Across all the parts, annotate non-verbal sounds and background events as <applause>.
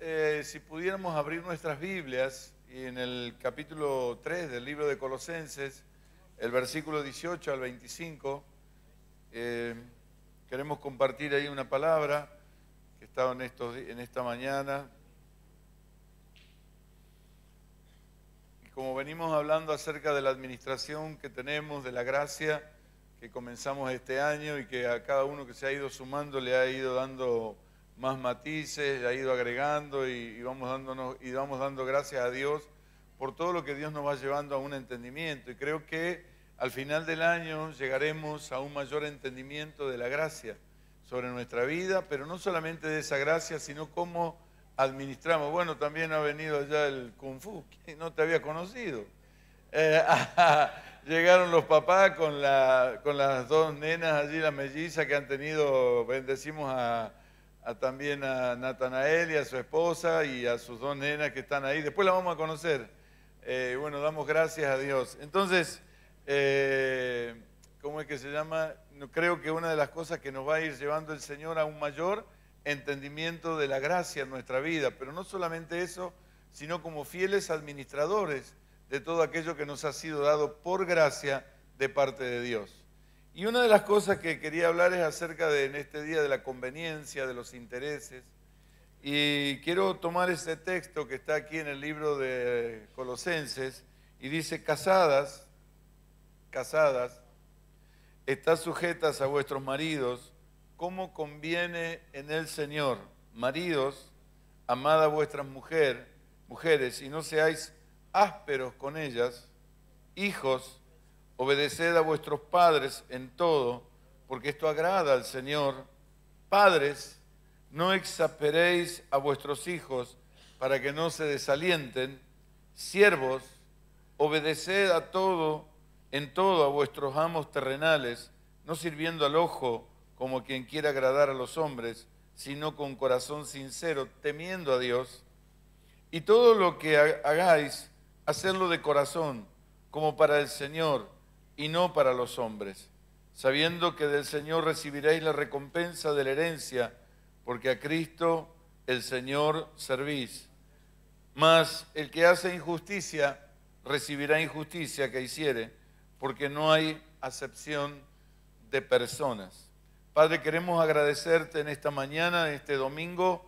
Eh, si pudiéramos abrir nuestras Biblias, y en el capítulo 3 del libro de Colosenses, el versículo 18 al 25, eh, queremos compartir ahí una palabra que estaba en, en esta mañana. Y como venimos hablando acerca de la administración que tenemos, de la gracia que comenzamos este año y que a cada uno que se ha ido sumando le ha ido dando más matices, ha ido agregando y, vamos dándonos, y vamos dando gracias a Dios por todo lo que Dios nos va llevando a un entendimiento. Y creo que al final del año llegaremos a un mayor entendimiento de la gracia sobre nuestra vida, pero no solamente de esa gracia, sino cómo administramos. Bueno, también ha venido allá el Kung Fu, <laughs> no te había conocido. Eh, <laughs> llegaron los papás con, la, con las dos nenas allí, las mellizas que han tenido, bendecimos a, también a Natanael y a su esposa y a sus dos nenas que están ahí. Después la vamos a conocer. Eh, bueno, damos gracias a Dios. Entonces, eh, ¿cómo es que se llama? Creo que una de las cosas que nos va a ir llevando el Señor a un mayor entendimiento de la gracia en nuestra vida, pero no solamente eso, sino como fieles administradores de todo aquello que nos ha sido dado por gracia de parte de Dios. Y una de las cosas que quería hablar es acerca de en este día de la conveniencia, de los intereses. Y quiero tomar ese texto que está aquí en el libro de Colosenses y dice, casadas, casadas, estás sujetas a vuestros maridos, como conviene en el Señor. Maridos, amad a vuestras mujeres y no seáis ásperos con ellas, hijos, obedeced a vuestros padres en todo, porque esto agrada al Señor. Padres, no exasperéis a vuestros hijos para que no se desalienten. Siervos, obedeced a todo, en todo a vuestros amos terrenales, no sirviendo al ojo como quien quiera agradar a los hombres, sino con corazón sincero, temiendo a Dios. Y todo lo que hagáis, hacedlo de corazón, como para el Señor y no para los hombres, sabiendo que del Señor recibiréis la recompensa de la herencia, porque a Cristo el Señor servís. Mas el que hace injusticia recibirá injusticia que hiciere, porque no hay acepción de personas. Padre, queremos agradecerte en esta mañana, en este domingo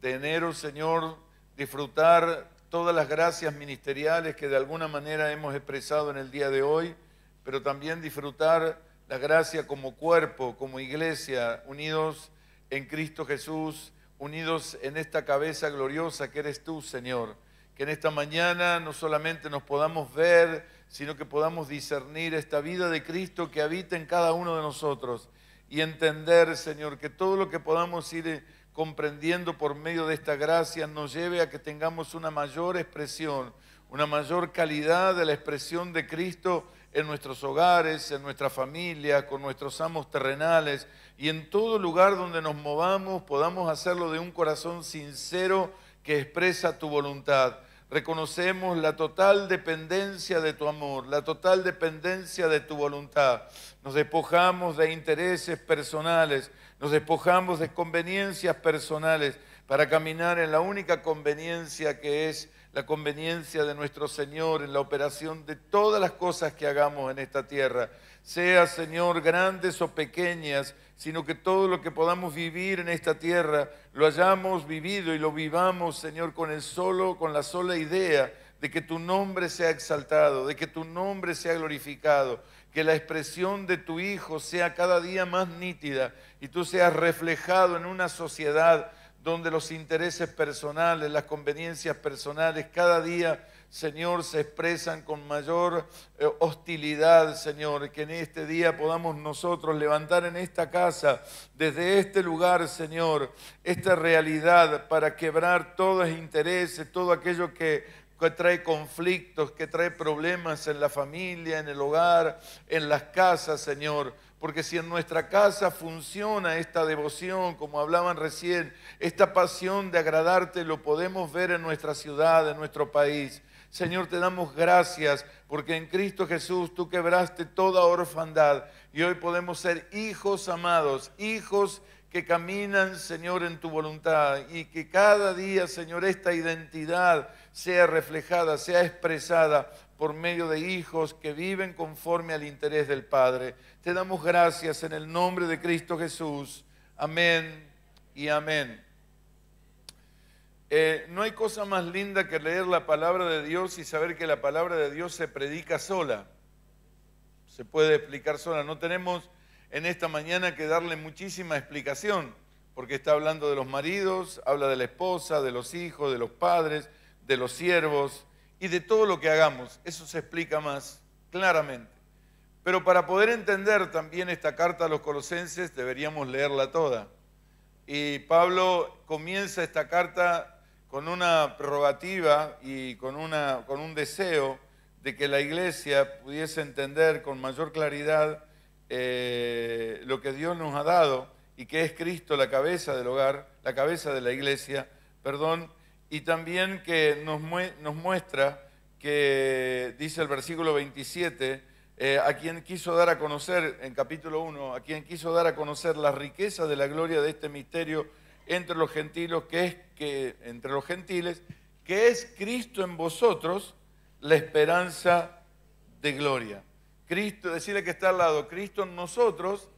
de enero, Señor, disfrutar todas las gracias ministeriales que de alguna manera hemos expresado en el día de hoy pero también disfrutar la gracia como cuerpo, como iglesia, unidos en Cristo Jesús, unidos en esta cabeza gloriosa que eres tú, Señor. Que en esta mañana no solamente nos podamos ver, sino que podamos discernir esta vida de Cristo que habita en cada uno de nosotros y entender, Señor, que todo lo que podamos ir eh, comprendiendo por medio de esta gracia nos lleve a que tengamos una mayor expresión, una mayor calidad de la expresión de Cristo en nuestros hogares, en nuestra familia, con nuestros amos terrenales y en todo lugar donde nos movamos podamos hacerlo de un corazón sincero que expresa tu voluntad. Reconocemos la total dependencia de tu amor, la total dependencia de tu voluntad. Nos despojamos de intereses personales, nos despojamos de conveniencias personales para caminar en la única conveniencia que es la conveniencia de nuestro Señor en la operación de todas las cosas que hagamos en esta tierra, sea Señor grandes o pequeñas, sino que todo lo que podamos vivir en esta tierra lo hayamos vivido y lo vivamos, Señor, con el solo con la sola idea de que tu nombre sea exaltado, de que tu nombre sea glorificado, que la expresión de tu Hijo sea cada día más nítida y tú seas reflejado en una sociedad donde los intereses personales, las conveniencias personales cada día, Señor, se expresan con mayor eh, hostilidad, Señor, que en este día podamos nosotros levantar en esta casa, desde este lugar, Señor, esta realidad para quebrar todos los intereses, todo aquello que trae conflictos, que trae problemas en la familia, en el hogar, en las casas, Señor. Porque si en nuestra casa funciona esta devoción, como hablaban recién, esta pasión de agradarte lo podemos ver en nuestra ciudad, en nuestro país. Señor, te damos gracias porque en Cristo Jesús tú quebraste toda orfandad y hoy podemos ser hijos amados, hijos que caminan, Señor, en tu voluntad y que cada día, Señor, esta identidad sea reflejada, sea expresada por medio de hijos que viven conforme al interés del Padre. Te damos gracias en el nombre de Cristo Jesús. Amén y amén. Eh, no hay cosa más linda que leer la palabra de Dios y saber que la palabra de Dios se predica sola. Se puede explicar sola. No tenemos en esta mañana que darle muchísima explicación, porque está hablando de los maridos, habla de la esposa, de los hijos, de los padres, de los siervos, y de todo lo que hagamos. Eso se explica más claramente. Pero para poder entender también esta carta a los colosenses deberíamos leerla toda. Y Pablo comienza esta carta con una prerrogativa y con, un deseo de que la iglesia pudiese entender con mayor claridad eh, lo que Dios nos ha dado y que es Cristo la cabeza del hogar, la cabeza de la iglesia, perdón, y también que nos, muestra que dice el versículo 27, eh, a quien quiso dar a conocer, en capítulo 1, a quien quiso dar a conocer la riqueza de la gloria de este misterio entre los gentiles, que es que, entre los gentiles, que es Cristo en vosotros, la esperanza de gloria. Cristo, decirle que está al lado, Cristo en nosotros,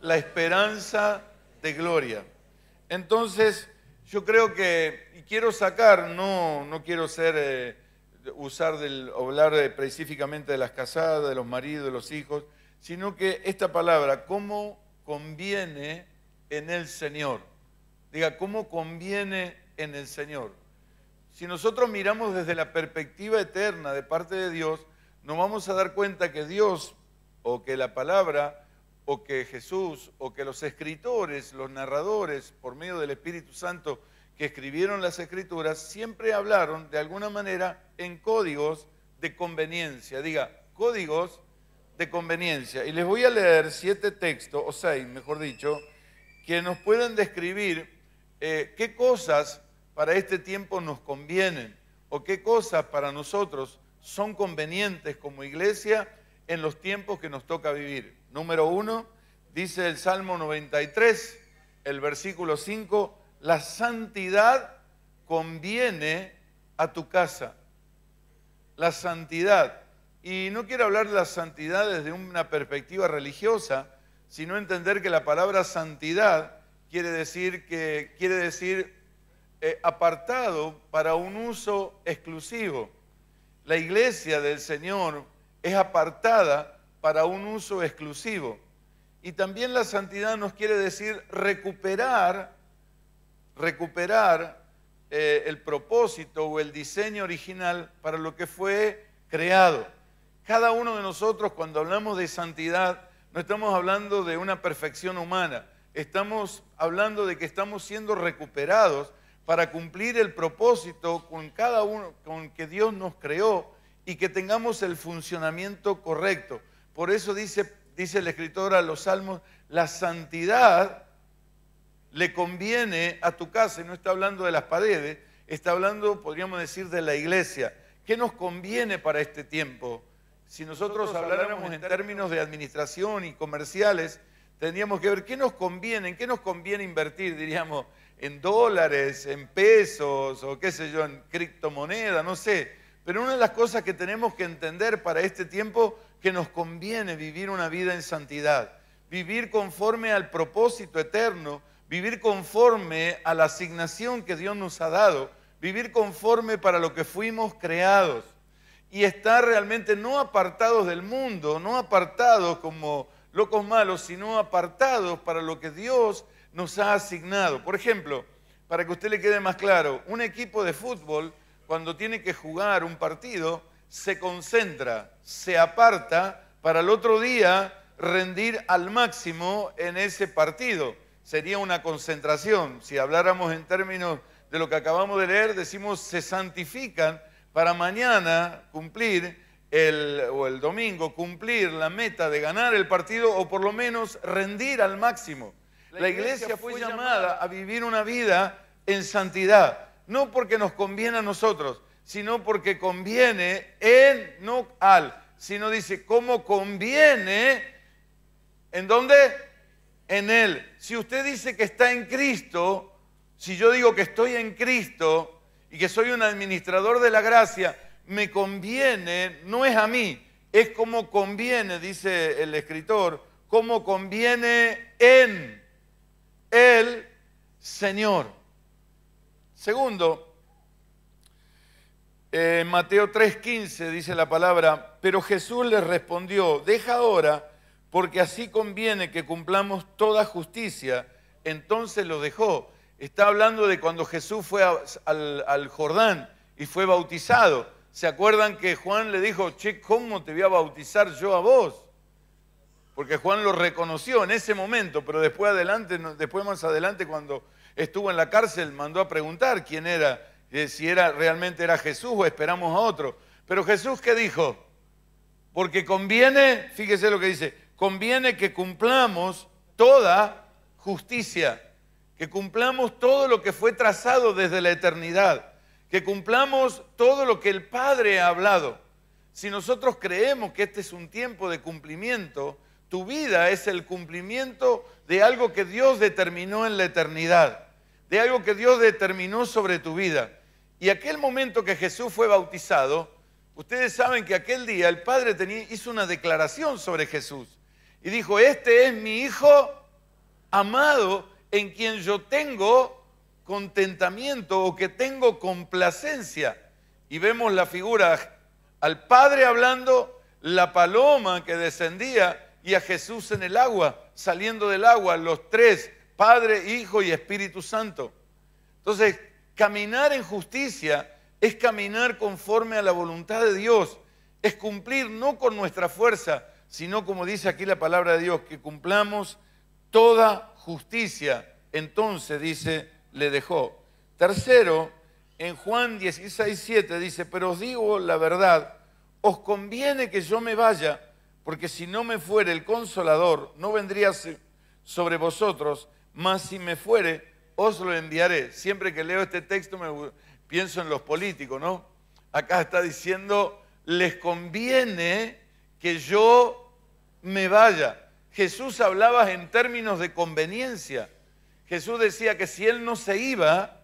la esperanza de gloria. Entonces, yo creo que, y quiero sacar, no, no quiero ser, eh, usar del, hablar eh, específicamente de las casadas, de los maridos, de los hijos, sino que esta palabra, ¿cómo conviene en el Señor? Diga, ¿cómo conviene en el Señor? Si nosotros miramos desde la perspectiva eterna de parte de Dios, nos vamos a dar cuenta que Dios o que la palabra o que Jesús o que los escritores, los narradores, por medio del Espíritu Santo que escribieron las escrituras, siempre hablaron de alguna manera en códigos de conveniencia. Diga, códigos de conveniencia. Y les voy a leer siete textos, o seis, mejor dicho, que nos pueden describir eh, qué cosas para este tiempo nos convienen o qué cosas para nosotros son convenientes como iglesia en los tiempos que nos toca vivir. Número uno, dice el Salmo 93, el versículo 5, la santidad conviene a tu casa. La santidad. Y no quiero hablar de la santidad desde una perspectiva religiosa, sino entender que la palabra santidad quiere decir que quiere decir eh, apartado para un uso exclusivo. La iglesia del Señor es apartada para un uso exclusivo. Y también la santidad nos quiere decir recuperar, recuperar eh, el propósito o el diseño original para lo que fue creado. Cada uno de nosotros cuando hablamos de santidad no estamos hablando de una perfección humana, estamos hablando de que estamos siendo recuperados para cumplir el propósito con cada uno con que Dios nos creó y que tengamos el funcionamiento correcto. Por eso dice, dice el escritor a los salmos, la santidad le conviene a tu casa, y no está hablando de las paredes, está hablando, podríamos decir, de la iglesia. ¿Qué nos conviene para este tiempo? Si nosotros, habláramos en términos de administración y comerciales, tendríamos que ver qué nos conviene, en qué nos conviene invertir, diríamos, en dólares, en pesos o qué sé yo, en criptomonedas, no sé. Pero una de las cosas que tenemos que entender para este tiempo que nos conviene vivir una vida en santidad, vivir conforme al propósito eterno, vivir conforme a la asignación que Dios nos ha dado, vivir conforme para lo que fuimos creados y estar realmente no apartados del mundo, no apartados como locos malos, sino apartados para lo que Dios nos ha asignado. Por ejemplo, para que a usted le quede más claro, un equipo de fútbol cuando tiene que jugar un partido, se concentra, se aparta para el otro día rendir al máximo en ese partido. Sería una concentración. Si habláramos en términos de lo que acabamos de leer, decimos se santifican para mañana cumplir el, o el domingo cumplir la meta de ganar el partido o por lo menos rendir al máximo. La iglesia, la iglesia fue llamada a vivir una vida en santidad, no porque nos conviene a nosotros, sino porque conviene en, no al, sino dice, ¿cómo conviene? ¿En dónde? En Él. Si usted dice que está en Cristo, si yo digo que estoy en Cristo y que soy un administrador de la gracia, me conviene, no es a mí, es como conviene, dice el escritor, como conviene en el Señor. Segundo, eh, Mateo 3:15 dice la palabra, pero Jesús le respondió, deja ahora, porque así conviene que cumplamos toda justicia. Entonces lo dejó. Está hablando de cuando Jesús fue al, Jordán y fue bautizado. ¿Se acuerdan que Juan le dijo, che, ¿cómo te voy a bautizar yo a vos? Porque Juan lo reconoció en ese momento, pero después, adelante, después más adelante cuando estuvo en la cárcel mandó a preguntar quién era, eh, si era, realmente era Jesús o esperamos a otro. Pero Jesús, ¿qué dijo? Porque conviene, fíjese lo que dice, conviene que cumplamos toda justicia, que cumplamos todo lo que fue trazado desde la eternidad, que cumplamos todo lo que el Padre ha hablado. Si nosotros creemos que este es un tiempo de cumplimiento, tu vida es el cumplimiento de algo que Dios determinó en la eternidad, de algo que Dios determinó sobre tu vida. Y aquel momento que Jesús fue bautizado, ustedes saben que aquel día el Padre hizo una declaración sobre Jesús y dijo, este es mi Hijo amado en quien yo tengo contentamiento o que tengo complacencia. Y vemos la figura al Padre hablando, la paloma que descendía y a Jesús en el agua saliendo del agua, los tres, Padre, Hijo y Espíritu Santo. Entonces, caminar en justicia es caminar conforme a la voluntad de Dios, es cumplir no con nuestra fuerza, sino como dice aquí la palabra de Dios, que cumplamos toda justicia. Entonces, dice, le dejó. Tercero, en Juan 16, 7 dice, pero os digo la verdad, os conviene que yo me vaya porque si no me fuere el consolador, no vendría sobre vosotros, mas si me fuere, os lo enviaré. Siempre que leo este texto me pienso en los políticos, ¿no? Acá está diciendo, les conviene que yo me vaya. Jesús hablaba en términos de conveniencia. Jesús decía que si él no se iba,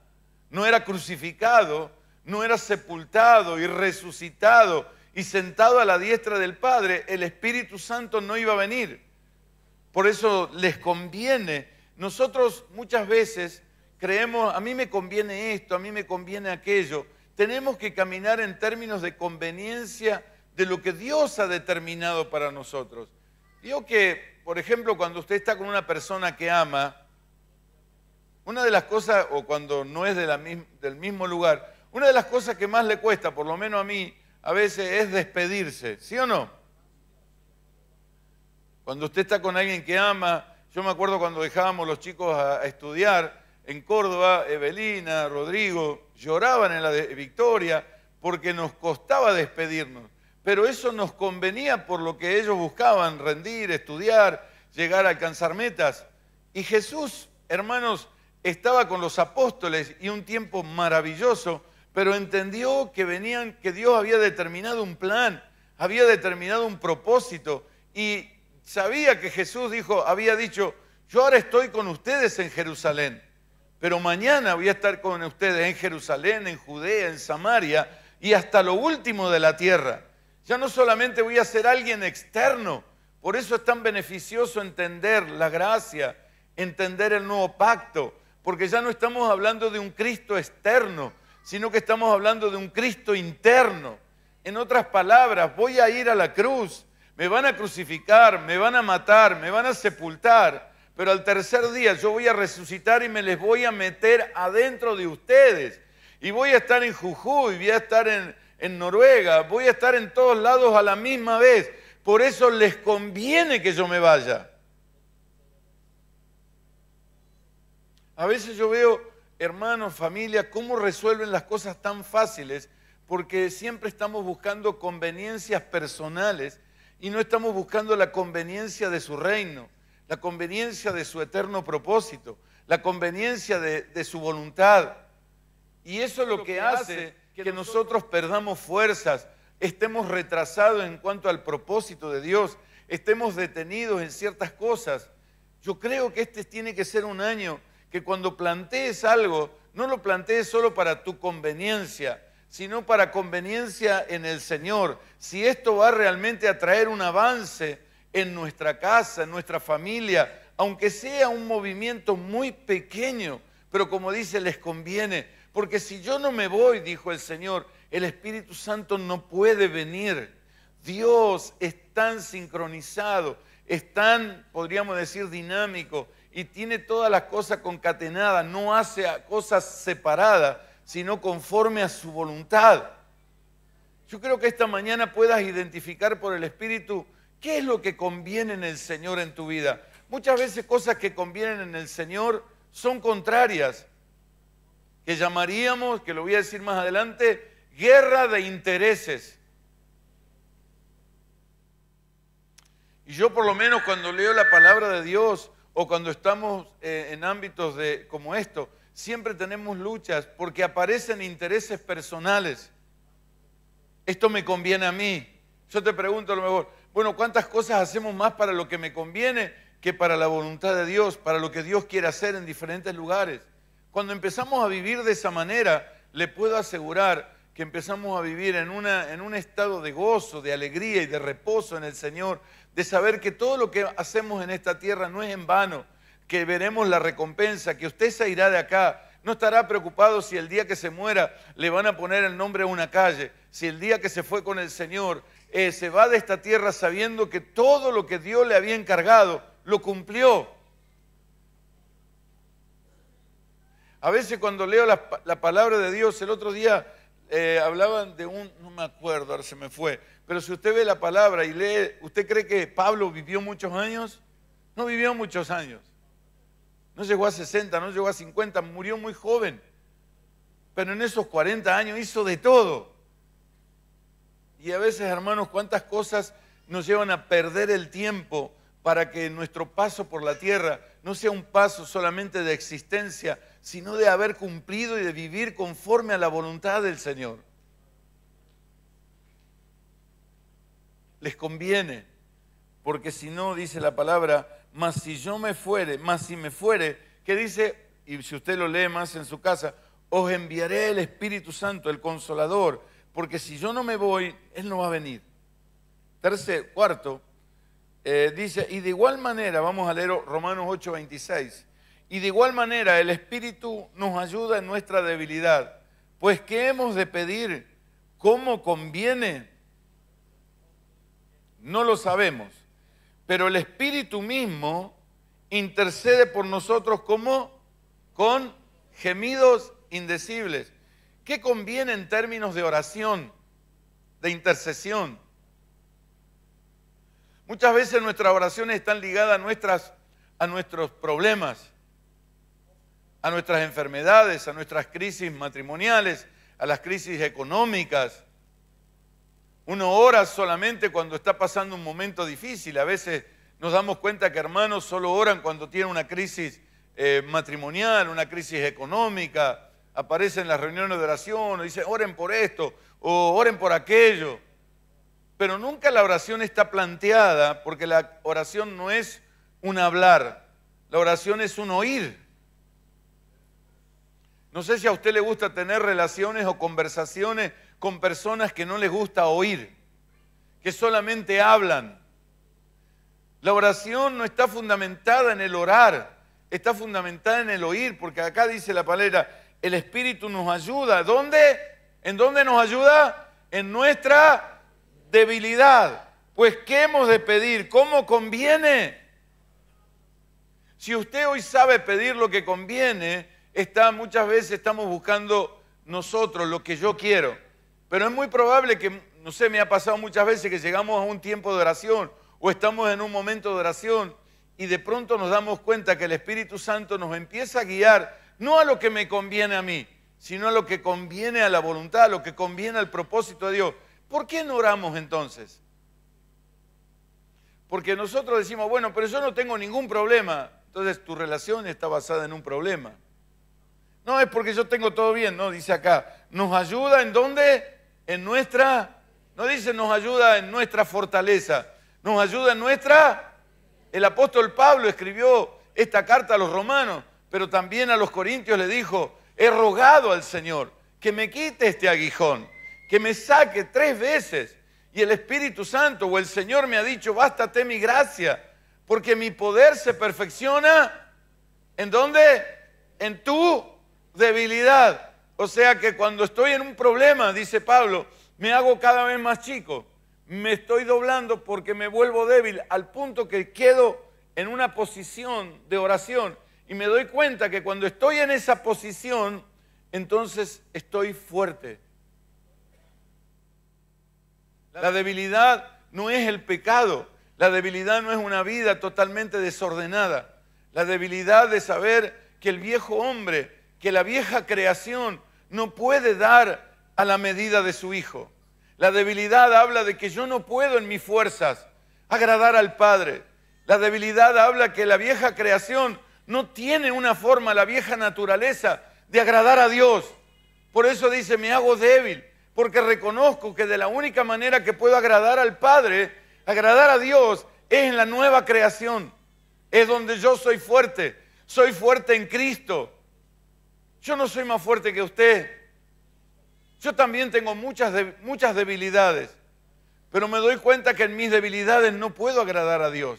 no era crucificado, no era sepultado y resucitado, y sentado a la diestra del Padre, el Espíritu Santo no iba a venir. Por eso les conviene. Nosotros muchas veces creemos, a mí me conviene esto, a mí me conviene aquello. Tenemos que caminar en términos de conveniencia de lo que Dios ha determinado para nosotros. Digo que, por ejemplo, cuando usted está con una persona que ama, una de las cosas, o cuando no es del mismo lugar, una de las cosas que más le cuesta, por lo menos a mí, a veces es despedirse, ¿sí o no? Cuando usted está con alguien que ama, yo me acuerdo cuando dejábamos los chicos a, estudiar en Córdoba, Evelina, Rodrigo, lloraban en la victoria porque nos costaba despedirnos, pero eso nos convenía por lo que ellos buscaban, rendir, estudiar, llegar a alcanzar metas. Y Jesús, hermanos, estaba con los apóstoles y un tiempo maravilloso pero entendió que venían, que Dios había determinado un plan, había determinado un propósito y sabía que Jesús dijo, había dicho, yo ahora estoy con ustedes en Jerusalén, pero mañana voy a estar con ustedes en Jerusalén, en Judea, en Samaria y hasta lo último de la tierra. Ya no solamente voy a ser alguien externo, por eso es tan beneficioso entender la gracia, entender el nuevo pacto, porque ya no estamos hablando de un Cristo externo, sino que estamos hablando de un Cristo interno. En otras palabras, voy a ir a la cruz, me van a crucificar, me van a matar, me van a sepultar, pero al tercer día yo voy a resucitar y me les voy a meter adentro de ustedes. Y voy a estar en Jujuy, voy a estar en, en Noruega, voy a estar en todos lados a la misma vez. Por eso les conviene que yo me vaya. A veces yo veo hermanos, familia, cómo resuelven las cosas tan fáciles, porque siempre estamos buscando conveniencias personales y no estamos buscando la conveniencia de su reino, la conveniencia de su eterno propósito, la conveniencia de, su voluntad. Y eso es lo que hace que nosotros perdamos fuerzas, estemos retrasados en cuanto al propósito de Dios, estemos detenidos en ciertas cosas. Yo creo que este tiene que ser un año que cuando plantees algo, no lo plantees solo para tu conveniencia, sino para conveniencia en el Señor. Si esto va realmente a traer un avance en nuestra casa, en nuestra familia, aunque sea un movimiento muy pequeño, pero como dice, les conviene. Porque si yo no me voy, dijo el Señor, el Espíritu Santo no puede venir. Dios es tan sincronizado, es tan, podríamos decir, dinámico, y tiene todas las cosas concatenadas, no hace cosas separadas, sino conforme a su voluntad. Yo creo que esta mañana puedas identificar por el Espíritu qué es lo que conviene en el Señor en tu vida. Muchas veces cosas que convienen en el Señor son contrarias, que llamaríamos, que lo voy a decir más adelante, guerra de intereses. Y yo por lo menos cuando leo la palabra de Dios, o cuando estamos eh, en ámbitos de, como esto, siempre tenemos luchas porque aparecen intereses personales. Esto me conviene a mí. Yo te pregunto a lo mejor, bueno, ¿cuántas cosas hacemos más para lo que me conviene que para la voluntad de Dios, para lo que Dios quiere hacer en diferentes lugares? Cuando empezamos a vivir de esa manera, le puedo asegurar que empezamos a vivir en, una, en un estado de gozo, de alegría y de reposo en el Señor, de saber que todo lo que hacemos en esta tierra no es en vano, que veremos la recompensa, que usted se irá de acá, no estará preocupado si el día que se muera le van a poner el nombre a una calle, si el día que se fue con el Señor eh, se va de esta tierra sabiendo que todo lo que Dios le había encargado lo cumplió. A veces cuando leo la, palabra de Dios, el otro día eh, hablaban de un, no me acuerdo, ahora se me fue, pero si usted ve la palabra y lee, ¿usted cree que Pablo vivió muchos años? No vivió muchos años. No llegó a 60, no llegó a 50, murió muy joven. Pero en esos 40 años hizo de todo. Y a veces, hermanos, cuántas cosas nos llevan a perder el tiempo para que nuestro paso por la tierra no sea un paso solamente de existencia, sino de haber cumplido y de vivir conforme a la voluntad del Señor. les conviene, porque si no, dice la palabra, mas si yo me fuere, mas si me fuere, que dice, y si usted lo lee más en su casa, os enviaré el Espíritu Santo, el Consolador, porque si yo no me voy, Él no va a venir. Tercer, cuarto, eh, dice, y de igual manera, vamos a leer Romanos 8, 26, y de igual manera el Espíritu nos ayuda en nuestra debilidad, pues ¿qué hemos de pedir? ¿Cómo conviene? No lo sabemos. Pero el Espíritu mismo intercede por nosotros como con gemidos indecibles. ¿Qué conviene en términos de oración, de intercesión? Muchas veces nuestras oraciones están ligadas a, nuestras, a nuestros problemas, a nuestras enfermedades, a nuestras crisis matrimoniales, a las crisis económicas, uno ora solamente cuando está pasando un momento difícil. A veces nos damos cuenta que hermanos solo oran cuando tienen una crisis eh, matrimonial, una crisis económica. Aparecen las reuniones de oración, o dicen oren por esto, o oren por aquello. Pero nunca la oración está planteada, porque la oración no es un hablar, la oración es un oír. No sé si a usted le gusta tener relaciones o conversaciones con personas que no les gusta oír, que solamente hablan. La oración no está fundamentada en el orar, está fundamentada en el oír, porque acá dice la palabra, el Espíritu nos ayuda. ¿Dónde? ¿En dónde nos ayuda? En nuestra debilidad. Pues, ¿qué hemos de pedir? ¿Cómo conviene? Si usted hoy sabe pedir lo que conviene, está, muchas veces estamos buscando nosotros lo que yo quiero. Pero es muy probable que, no sé, me ha pasado muchas veces que llegamos a un tiempo de oración o estamos en un momento de oración y de pronto nos damos cuenta que el Espíritu Santo nos empieza a guiar no a lo que me conviene a mí, sino a lo que conviene a la voluntad, a lo que conviene al propósito de Dios. ¿Por qué no oramos entonces? Porque nosotros decimos, bueno, pero yo no tengo ningún problema. Entonces tu relación está basada en un problema. No es porque yo tengo todo bien, no, dice acá. Nos ayuda en dónde? en nuestra, no dice nos ayuda en nuestra fortaleza, nos ayuda en nuestra... El apóstol Pablo escribió esta carta a los romanos, pero también a los corintios le dijo, he rogado al Señor que me quite este aguijón, que me saque tres veces. Y el Espíritu Santo o el Señor me ha dicho, bástate mi gracia, porque mi poder se perfecciona en dónde? En tu debilidad. O sea que cuando estoy en un problema, dice Pablo, me hago cada vez más chico, me estoy doblando porque me vuelvo débil al punto que quedo en una posición de oración y me doy cuenta que cuando estoy en esa posición, entonces estoy fuerte. La debilidad no es el pecado, la debilidad no es una vida totalmente desordenada. La debilidad de saber que el viejo hombre, que la vieja creación no puede dar a la medida de su Hijo. La debilidad habla de que yo no puedo en mis fuerzas agradar al Padre. La debilidad habla que la vieja creación no tiene una forma, la vieja naturaleza, de agradar a Dios. Por eso dice, me hago débil, porque reconozco que de la única manera que puedo agradar al Padre, agradar a Dios, es en la nueva creación. Es donde yo soy fuerte. Soy fuerte en Cristo. Yo no soy más fuerte que usted. Yo también tengo muchas, muchas debilidades, pero me doy cuenta que en mis debilidades no puedo agradar a Dios,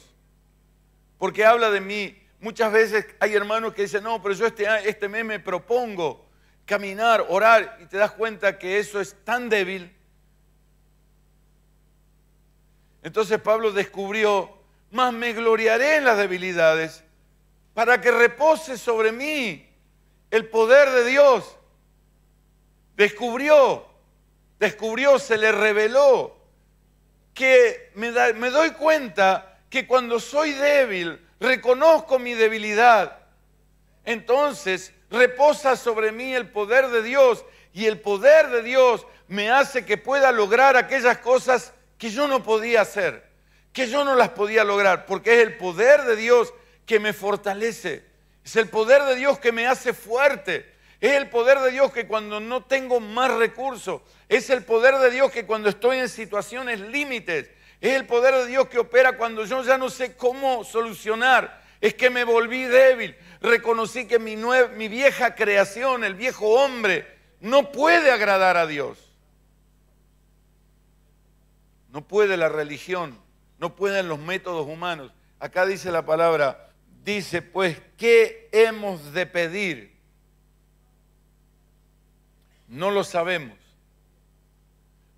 porque habla de mí. Muchas veces hay hermanos que dicen, no, pero yo este, este mes me propongo caminar, orar, y te das cuenta que eso es tan débil. Entonces Pablo descubrió, más me gloriaré en las debilidades, para que repose sobre mí el poder de Dios. Descubrió, descubrió, se le reveló que me, me doy cuenta que cuando soy débil, reconozco mi debilidad. Entonces reposa sobre mí el poder de Dios y el poder de Dios me hace que pueda lograr aquellas cosas que yo no podía hacer, que yo no las podía lograr, porque es el poder de Dios que me fortalece. Es el poder de Dios que me hace fuerte. Es el poder de Dios que cuando no tengo más recursos, es el poder de Dios que cuando estoy en situaciones límites, es el poder de Dios que opera cuando yo ya no sé cómo solucionar. Es que me volví débil. Reconocí que mi, vieja creación, el viejo hombre, no puede agradar a Dios. No puede la religión, no pueden los métodos humanos. Acá dice la palabra, dice, pues, ¿qué hemos de pedir? No lo sabemos.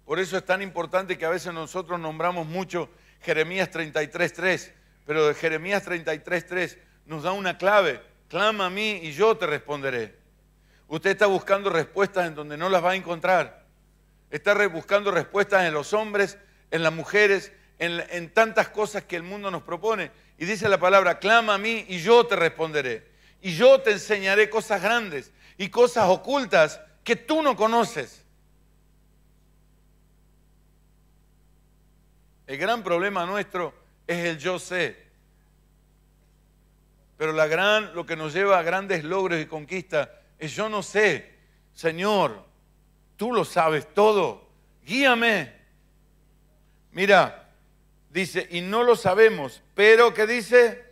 Por eso es tan importante que a veces nosotros nombramos mucho Jeremías 33.3, pero de Jeremías 33.3 nos da una clave, clama a mí y yo te responderé. Usted está buscando respuestas en donde no las va a encontrar. Está buscando respuestas en los hombres, en las mujeres, en, en tantas cosas que el mundo nos propone y dice la palabra, clama a mí y yo te responderé. Y yo te enseñaré cosas grandes y cosas ocultas que tú no conoces. El gran problema nuestro es el yo sé. Pero lo que nos lleva a grandes logros y conquistas es yo no sé. Señor, tú lo sabes todo. Guíame. Mira, Dice, y no lo sabemos, pero ¿qué dice?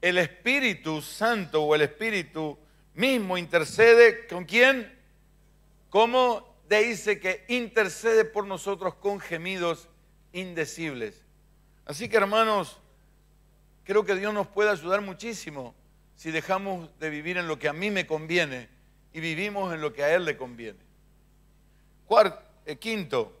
El Espíritu Santo o el Espíritu mismo intercede con quién? ¿Cómo dice que intercede por nosotros con gemidos indecibles? Así que hermanos, creo que Dios nos puede ayudar muchísimo si dejamos de vivir en lo que a mí me conviene y vivimos en lo que a Él le conviene. Cuarto, eh, quinto,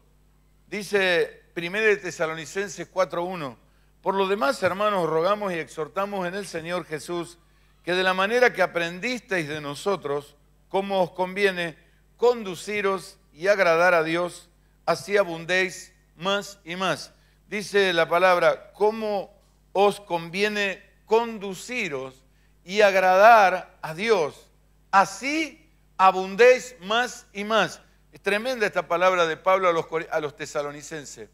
dice Primero de Tesalonicenses 4.1. Por lo demás, hermanos, rogamos y exhortamos en el Señor Jesús que de la manera que aprendisteis de nosotros, como os conviene, conduciros y agradar a Dios, así abundéis más y más. Dice la palabra, cómo os conviene conduciros y agradar a Dios, así abundéis más y más. Es tremenda esta palabra de Pablo a los, a los tesalonicenses.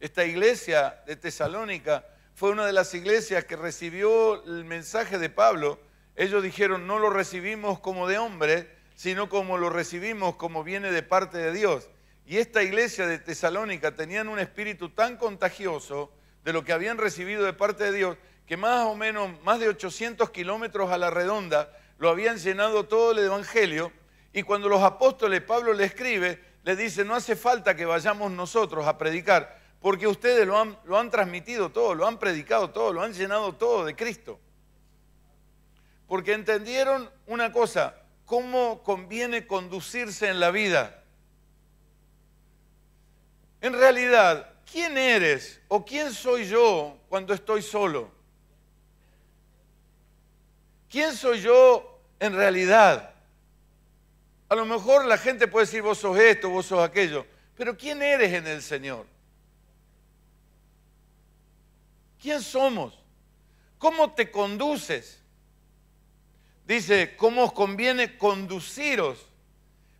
Esta iglesia de Tesalónica fue una de las iglesias que recibió el mensaje de Pablo. Ellos dijeron, no lo recibimos como de hombre, sino como lo recibimos como viene de parte de Dios. Y esta iglesia de Tesalónica tenían un espíritu tan contagioso de lo que habían recibido de parte de Dios, que más o menos más de 800 kilómetros a la redonda lo habían llenado todo el Evangelio. Y cuando los apóstoles, Pablo le escribe, le dice, no hace falta que vayamos nosotros a predicar, porque ustedes lo han, transmitido todo, lo han predicado todo, lo han llenado todo de Cristo. Porque entendieron una cosa, cómo conviene conducirse en la vida. En realidad, ¿quién eres o quién soy yo cuando estoy solo? ¿Quién soy yo en realidad? A lo mejor la gente puede decir, vos sos esto, vos sos aquello, pero ¿quién eres en el Señor? ¿Quién somos? ¿Cómo te conduces? Dice, ¿cómo os conviene conduciros?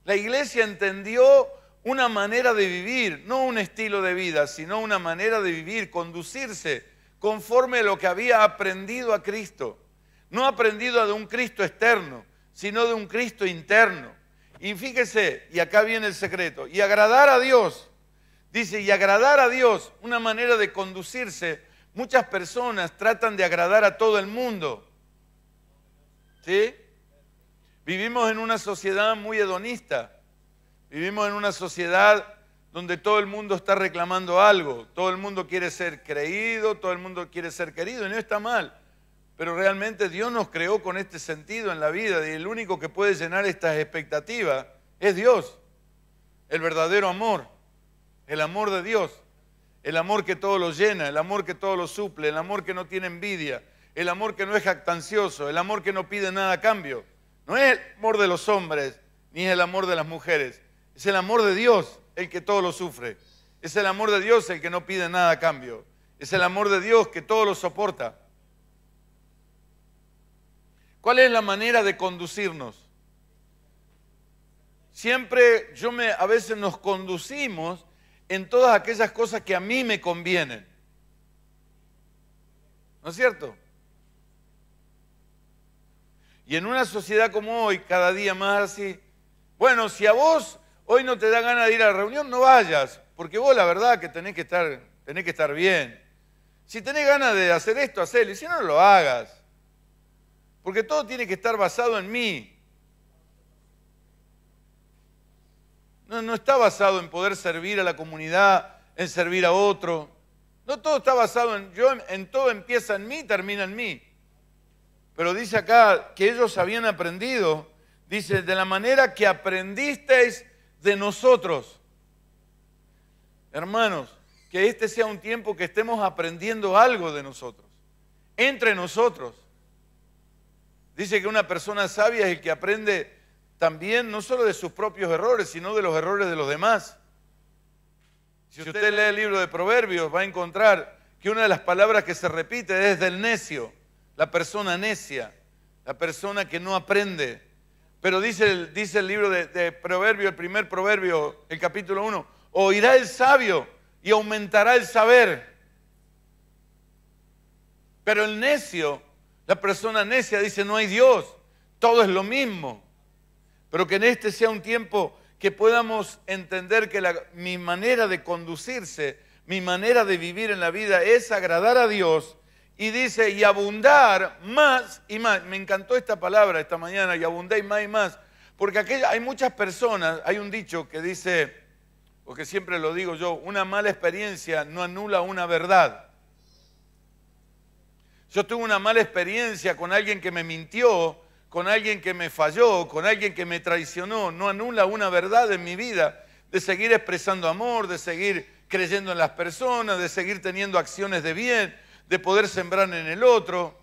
La iglesia entendió una manera de vivir, no un estilo de vida, sino una manera de vivir, conducirse conforme a lo que había aprendido a Cristo. No aprendido de un Cristo externo, sino de un Cristo interno. Y fíjese, y acá viene el secreto, y agradar a Dios, dice, y agradar a Dios, una manera de conducirse Muchas personas tratan de agradar a todo el mundo. ¿Sí? Vivimos en una sociedad muy hedonista. Vivimos en una sociedad donde todo el mundo está reclamando algo. Todo el mundo quiere ser creído, todo el mundo quiere ser querido y no está mal. Pero realmente Dios nos creó con este sentido en la vida y el único que puede llenar estas expectativas es Dios, el verdadero amor, el amor de Dios el amor que todo lo llena, el amor que todo lo suple, el amor que no tiene envidia, el amor que no es jactancioso, el amor que no pide nada a cambio. No es el amor de los hombres, ni es el amor de las mujeres. Es el amor de Dios el que todo lo sufre. Es el amor de Dios el que no pide nada a cambio. Es el amor de Dios que todo lo soporta. ¿Cuál es la manera de conducirnos? Siempre yo me a veces nos conducimos en todas aquellas cosas que a mí me convienen. ¿No es cierto? Y en una sociedad como hoy, cada día más así, bueno, si a vos hoy no te da ganas de ir a la reunión, no vayas, porque vos la verdad que tenés que estar, tenés que estar bien. Si tenés ganas de hacer esto, hacelo, y si no, lo hagas. Porque todo tiene que estar basado en mí. No, está basado en poder servir a la comunidad, en servir a otro. No todo está basado en yo, en todo empieza en mí, termina en mí. Pero dice acá que ellos habían aprendido, dice, de la manera que aprendisteis de nosotros. Hermanos, que este sea un tiempo que estemos aprendiendo algo de nosotros, entre nosotros. Dice que una persona sabia es el que aprende también no solo de sus propios errores, sino de los errores de los demás. Si usted lee el libro de Proverbios, va a encontrar que una de las palabras que se repite es del necio, la persona necia, la persona que no aprende. Pero dice el, dice el libro de, de Proverbios, el primer Proverbio, el capítulo 1, oirá el sabio y aumentará el saber. Pero el necio, la persona necia dice, no hay Dios, todo es lo mismo pero que en este sea un tiempo que podamos entender que mi manera de conducirse, mi manera de vivir en la vida es agradar a Dios y dice, y abundar más y más. Me encantó esta palabra esta mañana, y abundéis más y más, porque hay muchas personas, hay un dicho que dice, o que siempre lo digo yo, una mala experiencia no anula una verdad. Yo tuve una mala experiencia con alguien que me mintió con alguien que me falló, con alguien que me traicionó, no anula una verdad en mi vida de seguir expresando amor, de seguir creyendo en las personas, de seguir teniendo acciones de bien, de poder sembrar en el otro.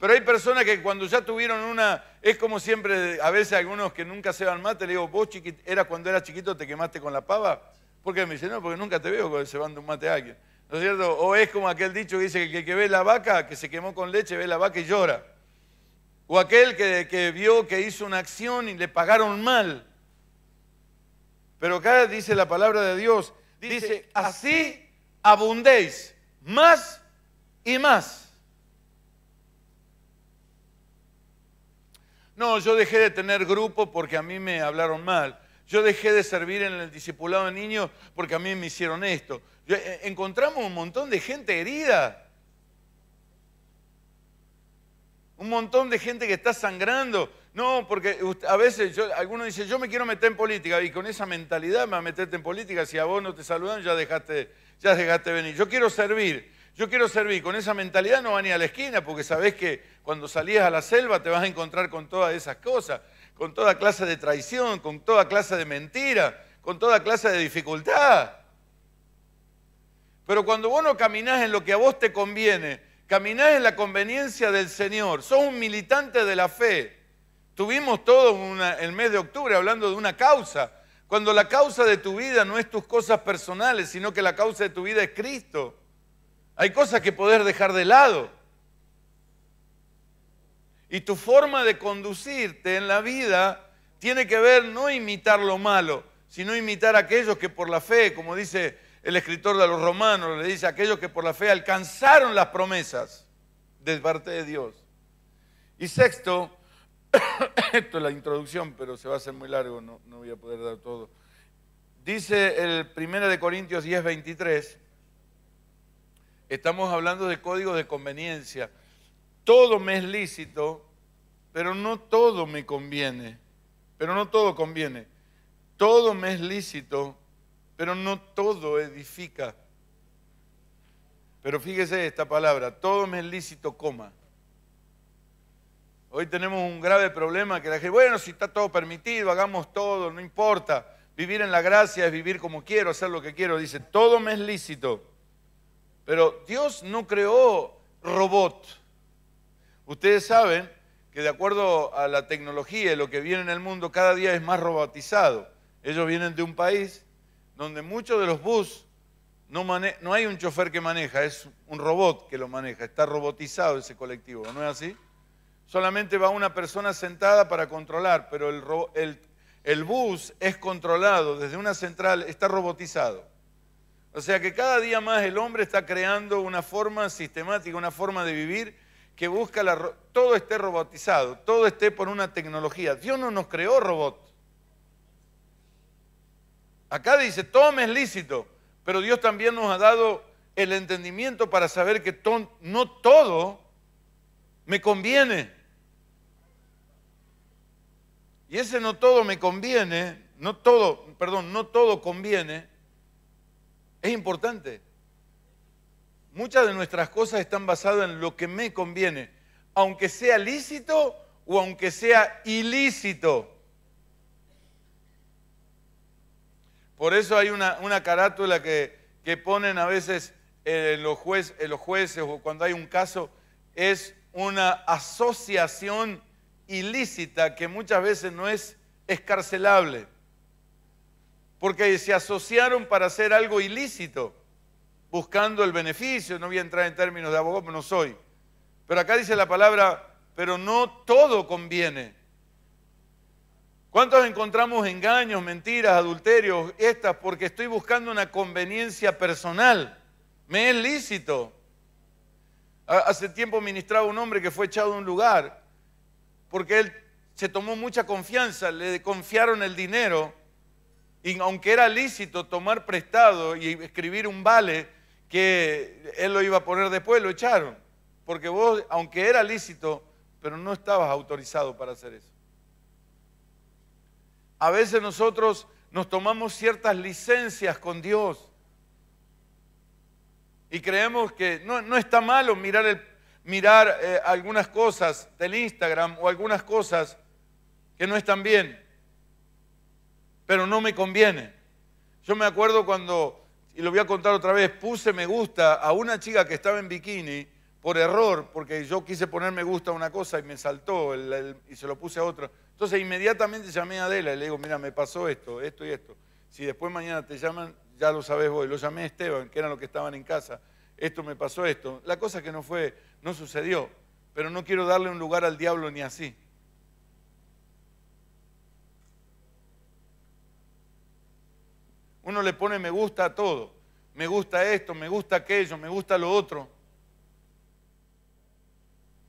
Pero hay personas que cuando ya tuvieron una, es como siempre, a veces algunos que nunca se van mate, le digo, vos chiquito, era cuando eras chiquito te quemaste con la pava. Porque me dice, no, porque nunca te veo cuando se van un mate a alguien. ¿No es cierto? O es como aquel dicho que dice que el que ve la vaca, que se quemó con leche, ve la vaca y llora. O aquel que, vio que hizo una acción y le pagaron mal. Pero acá dice la palabra de Dios, dice, así abundéis más y más. No, yo dejé de tener grupo porque a mí me hablaron mal. Yo dejé de servir en el discipulado de niños porque a mí me hicieron esto. Eh, encontramos un montón de gente herida. un montón de gente que está sangrando. No, porque a veces yo, algunos dicen, yo me quiero meter en política, y con esa mentalidad me va a meterte en política, si a vos no te saludan ya dejaste, ya venir. Yo quiero servir, yo quiero servir, con esa mentalidad no va ni a la esquina, porque sabés que cuando salías a la selva te vas a encontrar con todas esas cosas, con toda clase de traición, con toda clase de mentira, con toda clase de dificultad. Pero cuando vos no caminás en lo que a vos te conviene, caminás en la conveniencia del Señor, sos un militante de la fe. Tuvimos todo el mes de octubre hablando de una causa, cuando la causa de tu vida no es tus cosas personales, sino que la causa de tu vida es Cristo. Hay cosas que poder dejar de lado. Y tu forma de conducirte en la vida tiene que ver no imitar lo malo, sino imitar a aquellos que por la fe, como dice el escritor de los romanos le dice, aquellos que por la fe alcanzaron las promesas de parte de Dios. Y sexto, <coughs> esto es la introducción, pero se va a hacer muy largo, no, no voy a poder dar todo. Dice el 1 de Corintios 10, 23, estamos hablando de código de conveniencia. Todo me es lícito, pero no todo me conviene. Pero no todo conviene. Todo me es lícito, pero no todo edifica. Pero fíjese esta palabra, todo me es lícito, coma. Hoy tenemos un grave problema que la gente, bueno, si está todo permitido, hagamos todo, no importa. Vivir en la gracia es vivir como quiero, hacer lo que quiero. Dice, todo me es lícito. Pero Dios no creó robot. Ustedes saben que de acuerdo a la tecnología y lo que viene en el mundo, cada día es más robotizado. Ellos vienen de un país donde muchos de los bus no, hay un chofer que maneja, es un robot que lo maneja, está robotizado ese colectivo, ¿no es así? Solamente va una persona sentada para controlar, pero el, bus es controlado desde una central, está robotizado. O sea que cada día más el hombre está creando una forma sistemática, una forma de vivir que busca la, todo esté robotizado, todo esté por una tecnología. Dios no nos creó robots. Acá dice, todo me es lícito, pero Dios también nos ha dado el entendimiento para saber que no todo me conviene. Y ese no todo me conviene, no todo, perdón, no todo conviene, es importante. Muchas de nuestras cosas están basadas en lo que me conviene, aunque sea lícito o aunque sea ilícito. Por eso hay una, carátula que, que, ponen a veces los, los jueces o cuando hay un caso, es una asociación ilícita que muchas veces no es escarcelable, porque se asociaron para hacer algo ilícito, buscando el beneficio, no voy a entrar en términos de abogado, no soy, pero acá dice la palabra, pero no todo conviene. ¿Cuántos encontramos engaños, mentiras, adulterios, estas, porque estoy buscando una conveniencia personal? Me es lícito. Hace tiempo ministraba un hombre que fue echado de un lugar porque él se tomó mucha confianza, le confiaron el dinero y aunque era lícito tomar prestado y escribir un vale que él lo iba a poner después, lo echaron. Porque vos, aunque era lícito, pero no estabas autorizado para hacer eso. A veces nosotros nos tomamos ciertas licencias con Dios y creemos que no, está malo mirar, mirar eh, algunas cosas del Instagram o algunas cosas que no están bien, pero no me conviene. Yo me acuerdo cuando y lo voy a contar otra vez, puse me gusta a una chica que estaba en bikini por error, porque yo quise poner me gusta a una cosa y me saltó y se lo puse a otra. Entonces inmediatamente llamé a Adela y le digo, mira, me pasó esto, esto y esto. Si después mañana te llaman, ya lo sabes vos. Lo llamé a Esteban, que eran los que estaban en casa. Esto me pasó esto. La cosa que no fue, no sucedió. Pero no quiero darle un lugar al diablo ni así. Uno le pone me gusta todo. Me gusta esto, me gusta aquello, me gusta lo otro.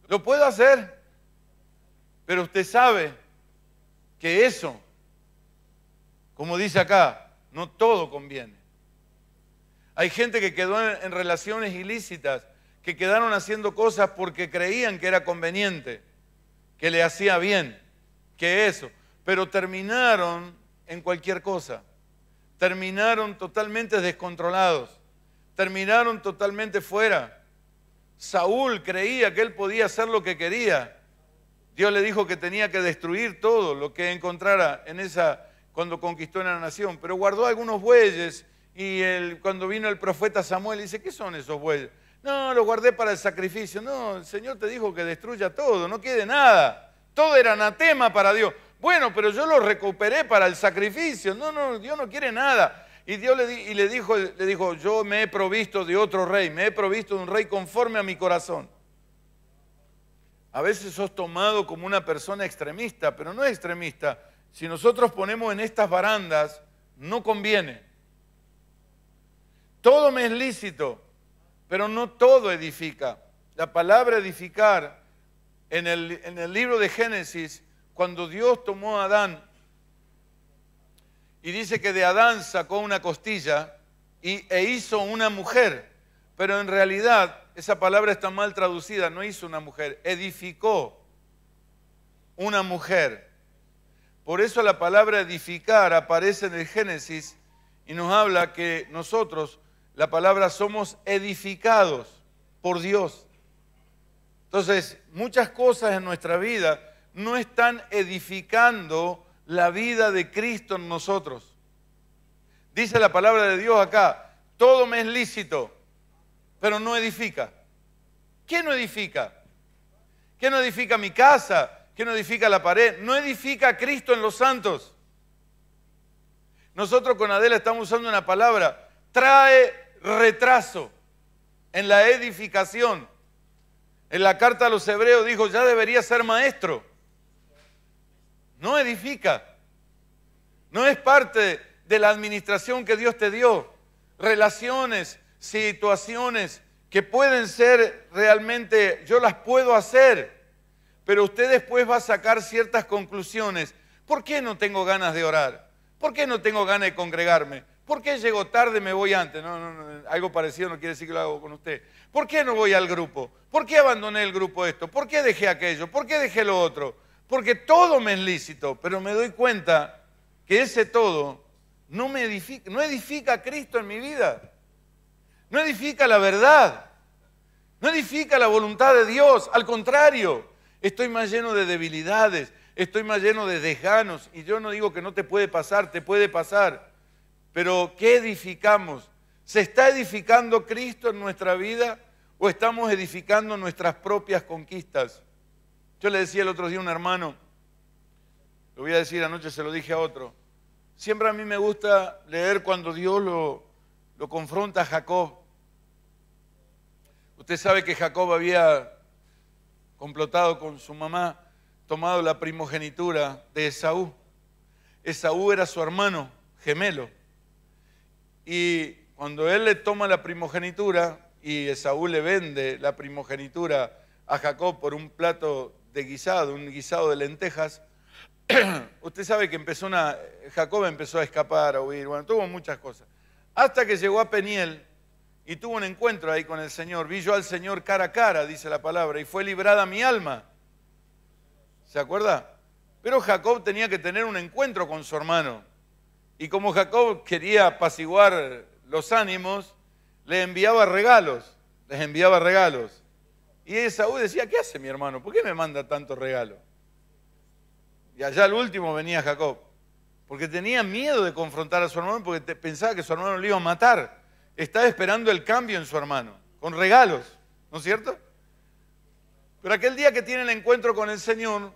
Lo puedo hacer, pero usted sabe que eso, como dice acá, no todo conviene. Hay gente que quedó en, relaciones ilícitas, que quedaron haciendo cosas porque creían que era conveniente, que le hacía bien, que eso, pero terminaron en cualquier cosa, terminaron totalmente descontrolados, terminaron totalmente fuera. Saúl creía que él podía hacer lo que quería Dios le dijo que tenía que destruir todo lo que encontrara en esa cuando conquistó la nación, pero guardó algunos bueyes y el, cuando vino el profeta Samuel dice, ¿qué son esos bueyes? No, los guardé para el sacrificio. No, el Señor te dijo que destruya todo, no quiere nada. Todo era anatema para Dios. Bueno, pero yo lo recuperé para el sacrificio. No, no, Dios no quiere nada. Y Dios le, y le, dijo, le dijo, yo me he provisto de otro rey, me he provisto de un rey conforme a mi corazón. A veces sos tomado como una persona extremista, pero no es extremista. Si nosotros ponemos en estas barandas, no conviene. Todo me es lícito, pero no todo edifica. La palabra edificar en el, libro de Génesis, cuando Dios tomó a Adán y dice que de Adán sacó una costilla y, e hizo una mujer, pero en realidad esa palabra está mal traducida, no hizo una mujer, edificó una mujer. Por eso la palabra edificar aparece en el Génesis y nos habla que nosotros, la palabra, somos edificados por Dios. Entonces, muchas cosas en nuestra vida no están edificando la vida de Cristo en nosotros. Dice la palabra de Dios acá, todo me es lícito, pero no edifica. ¿Quién no edifica? ¿Quién no edifica mi casa? ¿Quién no edifica la pared? No edifica a Cristo en los santos. Nosotros con Adela estamos usando una palabra, trae retraso en la edificación. En la carta a los hebreos dijo, ya debería ser maestro. No edifica. No es parte de la administración que Dios te dio. Relaciones, situaciones que pueden ser realmente, yo las puedo hacer, pero usted después va a sacar ciertas conclusiones. ¿Por qué no tengo ganas de orar? ¿Por qué no tengo ganas de congregarme? ¿Por qué llego tarde, me voy antes? No, no, no, algo parecido no quiere decir que lo hago con usted. ¿Por qué no voy al grupo? ¿Por qué abandoné el grupo esto? ¿Por qué dejé aquello? ¿Por qué dejé lo otro? Porque todo me es lícito, pero me doy cuenta que ese todo no me edifica, no edifica a Cristo en mi vida no edifica la verdad, no edifica la voluntad de Dios. Al contrario, estoy más lleno de debilidades, estoy más lleno de desganos. Y yo no digo que no te puede pasar, te puede pasar. Pero ¿qué edificamos? ¿Se está edificando Cristo en nuestra vida o estamos edificando nuestras propias conquistas? Yo le decía el otro día a un hermano, lo voy a decir anoche, se lo dije a otro, siempre a mí me gusta leer cuando Dios lo, lo confronta a Jacob. Usted sabe que Jacob había complotado con su mamá, tomado la primogenitura de Esaú. Esaú era su hermano gemelo. Y cuando él le toma la primogenitura y Esaú le vende la primogenitura a Jacob por un plato de guisado, un guisado de lentejas, <clears throat> usted sabe que Jacob empezó a escapar, a huir, bueno, tuvo muchas cosas. Hasta que llegó a Peniel y tuvo un encuentro ahí con el Señor. Vi yo al Señor cara a cara, dice la palabra, y fue librada mi alma. ¿Se acuerda? Pero Jacob tenía que tener un encuentro con su hermano. Y como Jacob quería apaciguar los ánimos, le enviaba regalos, les enviaba regalos. Y Esaú decía, ¿qué hace mi hermano? ¿Por qué me manda tanto regalo? Y allá al último venía Jacob porque tenía miedo de confrontar a su hermano porque pensaba que su hermano lo iba a matar. Estaba esperando el cambio en su hermano, con regalos, ¿no es cierto? Pero aquel día que tiene el encuentro con el Señor,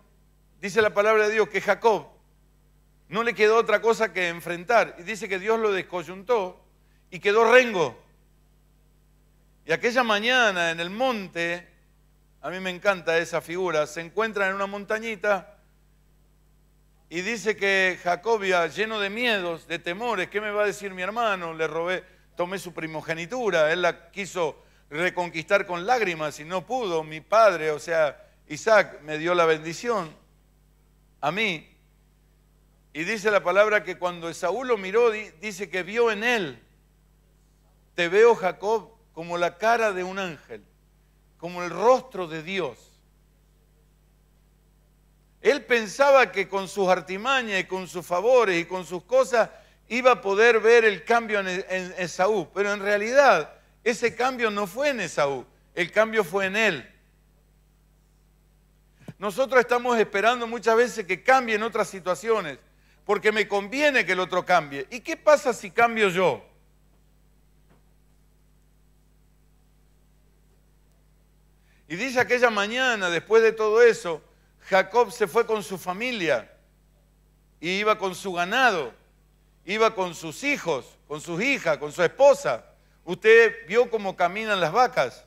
dice la palabra de Dios que Jacob no le quedó otra cosa que enfrentar. Y dice que Dios lo descoyuntó y quedó rengo. Y aquella mañana en el monte, a mí me encanta esa figura, se encuentra en una montañita y dice que Jacobia, lleno de miedos, de temores, ¿qué me va a decir mi hermano? Le robé, tomé su primogenitura, él la quiso reconquistar con lágrimas y no pudo. Mi padre, o sea, Isaac, me dio la bendición a mí. Y dice la palabra que cuando Esaú lo miró, dice que vio en él, te veo Jacob como la cara de un ángel, como el rostro de Dios. Él pensaba que con sus artimañas y con sus favores y con sus cosas iba a poder ver el cambio en Esaú, pero en realidad ese cambio no fue en Esaú, el cambio fue en él. Nosotros estamos esperando muchas veces que cambie en otras situaciones, porque me conviene que el otro cambie. ¿Y qué pasa si cambio yo? Y dice aquella mañana, después de todo eso, Jacob se fue con su familia y iba con su ganado, iba con sus hijos, con sus hijas, con su esposa. Usted vio cómo caminan las vacas.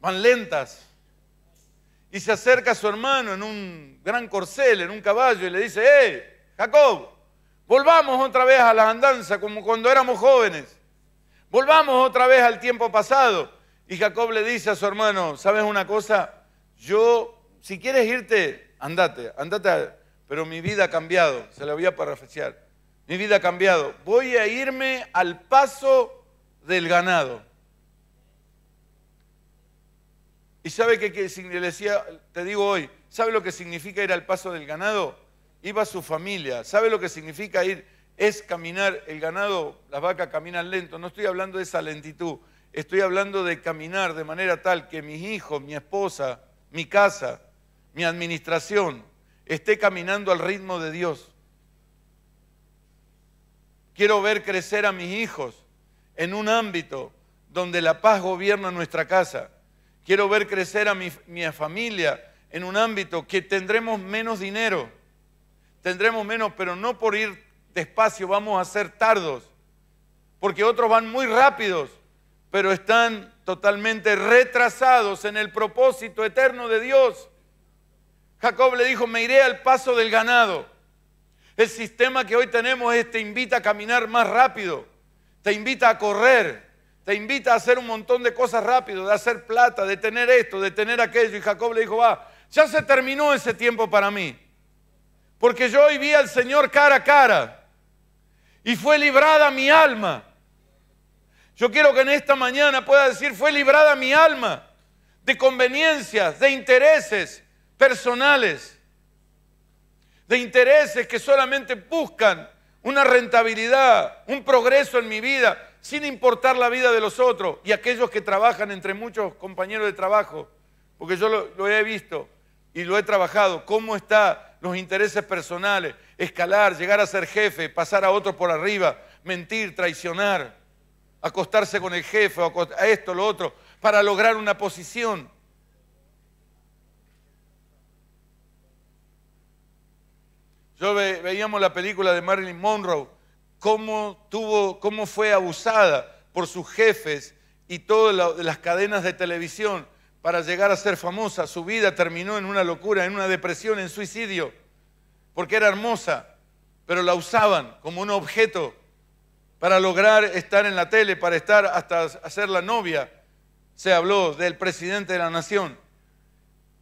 Van lentas. Y se acerca a su hermano en un gran corcel, en un caballo, y le dice, ¡Eh, Jacob! Volvamos otra vez a las andanzas como cuando éramos jóvenes. Volvamos otra vez al tiempo pasado. Y Jacob le dice a su hermano, ¿sabes una cosa? Yo, si quieres irte, andate, andate, pero mi vida ha cambiado, se la voy a parafrasear. Mi vida ha cambiado. Voy a irme al paso del ganado. ¿Y sabe qué te digo hoy, sabe lo que significa ir al paso del ganado? Iba su familia, sabe lo que significa ir es caminar, el ganado, las vacas caminan lento, no estoy hablando de esa lentitud, estoy hablando de caminar de manera tal que mis hijos, mi esposa, mi casa, mi administración, esté caminando al ritmo de Dios. Quiero ver crecer a mis hijos en un ámbito donde la paz gobierna nuestra casa. Quiero ver crecer a mi, familia en un ámbito que tendremos menos dinero. Tendremos menos, pero no por ir despacio vamos a ser tardos. Porque otros van muy rápidos, pero están totalmente retrasados en el propósito eterno de Dios. Jacob le dijo, me iré al paso del ganado. El sistema que hoy tenemos es, te invita a caminar más rápido, te invita a correr, te invita a hacer un montón de cosas rápido, de hacer plata, de tener esto, de tener aquello. Y Jacob le dijo, ya se terminó ese tiempo para mí. Porque yo hoy vi al Señor cara a cara y fue librada mi alma yo quiero que en esta mañana pueda decir, fue librada mi alma de conveniencias, de intereses personales, de intereses que solamente buscan una rentabilidad, un progreso en mi vida, sin importar la vida de los otros y aquellos que trabajan entre muchos compañeros de trabajo, porque yo lo, lo he visto y lo he trabajado, cómo están los intereses personales, escalar, llegar a ser jefe, pasar a otro por arriba, mentir, traicionar acostarse con el jefe, a esto, lo otro, para lograr una posición. Yo veíamos la película de Marilyn Monroe, cómo, tuvo, cómo fue abusada por sus jefes y todas las cadenas de televisión para llegar a ser famosa. Su vida terminó en una locura, en una depresión, en suicidio, porque era hermosa, pero la usaban como un objeto para lograr estar en la tele, para estar hasta hacer la novia. Se habló del presidente de la nación.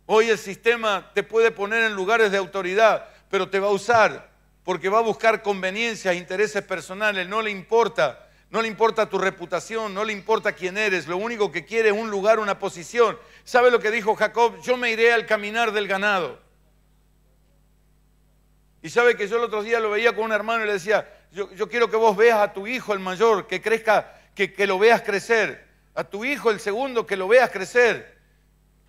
Hoy el sistema te puede poner en lugares de autoridad, pero te va a usar porque va a buscar conveniencias, e intereses personales, no le importa. No le importa tu reputación, no le importa quién eres, lo único que quiere es un lugar, una posición. ¿Sabe lo que dijo Jacob? Yo me iré al caminar del ganado. Y sabe que yo el otro día lo veía con un hermano y le decía, yo, quiero que vos veas a tu hijo, el mayor, que crezca, que, que lo veas crecer. A tu hijo, el segundo, que lo veas crecer.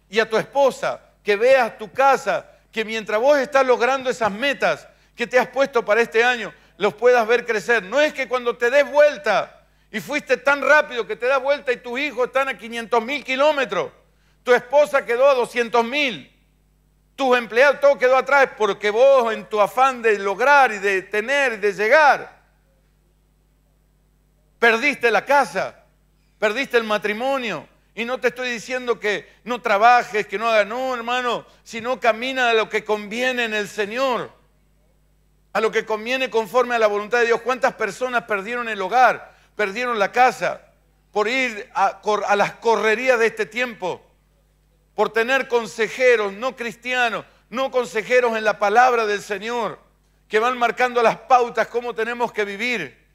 Y a tu esposa, que veas tu casa, que mientras vos estás logrando esas metas que te has puesto para este año, los puedas ver crecer. No es que cuando te des vuelta y fuiste tan rápido que te das vuelta y tus hijos están a 500 mil kilómetros, tu esposa quedó a 200 mil, tus empleados, todo quedó atrás, porque vos en tu afán de lograr y de tener y de llegar, Perdiste la casa, perdiste el matrimonio. Y no te estoy diciendo que no trabajes, que no hagas, no, hermano, sino camina a lo que conviene en el Señor, a lo que conviene conforme a la voluntad de Dios. ¿Cuántas personas perdieron el hogar, perdieron la casa por ir a, a las correrías de este tiempo, por tener consejeros no cristianos, no consejeros en la palabra del Señor, que van marcando las pautas, cómo tenemos que vivir?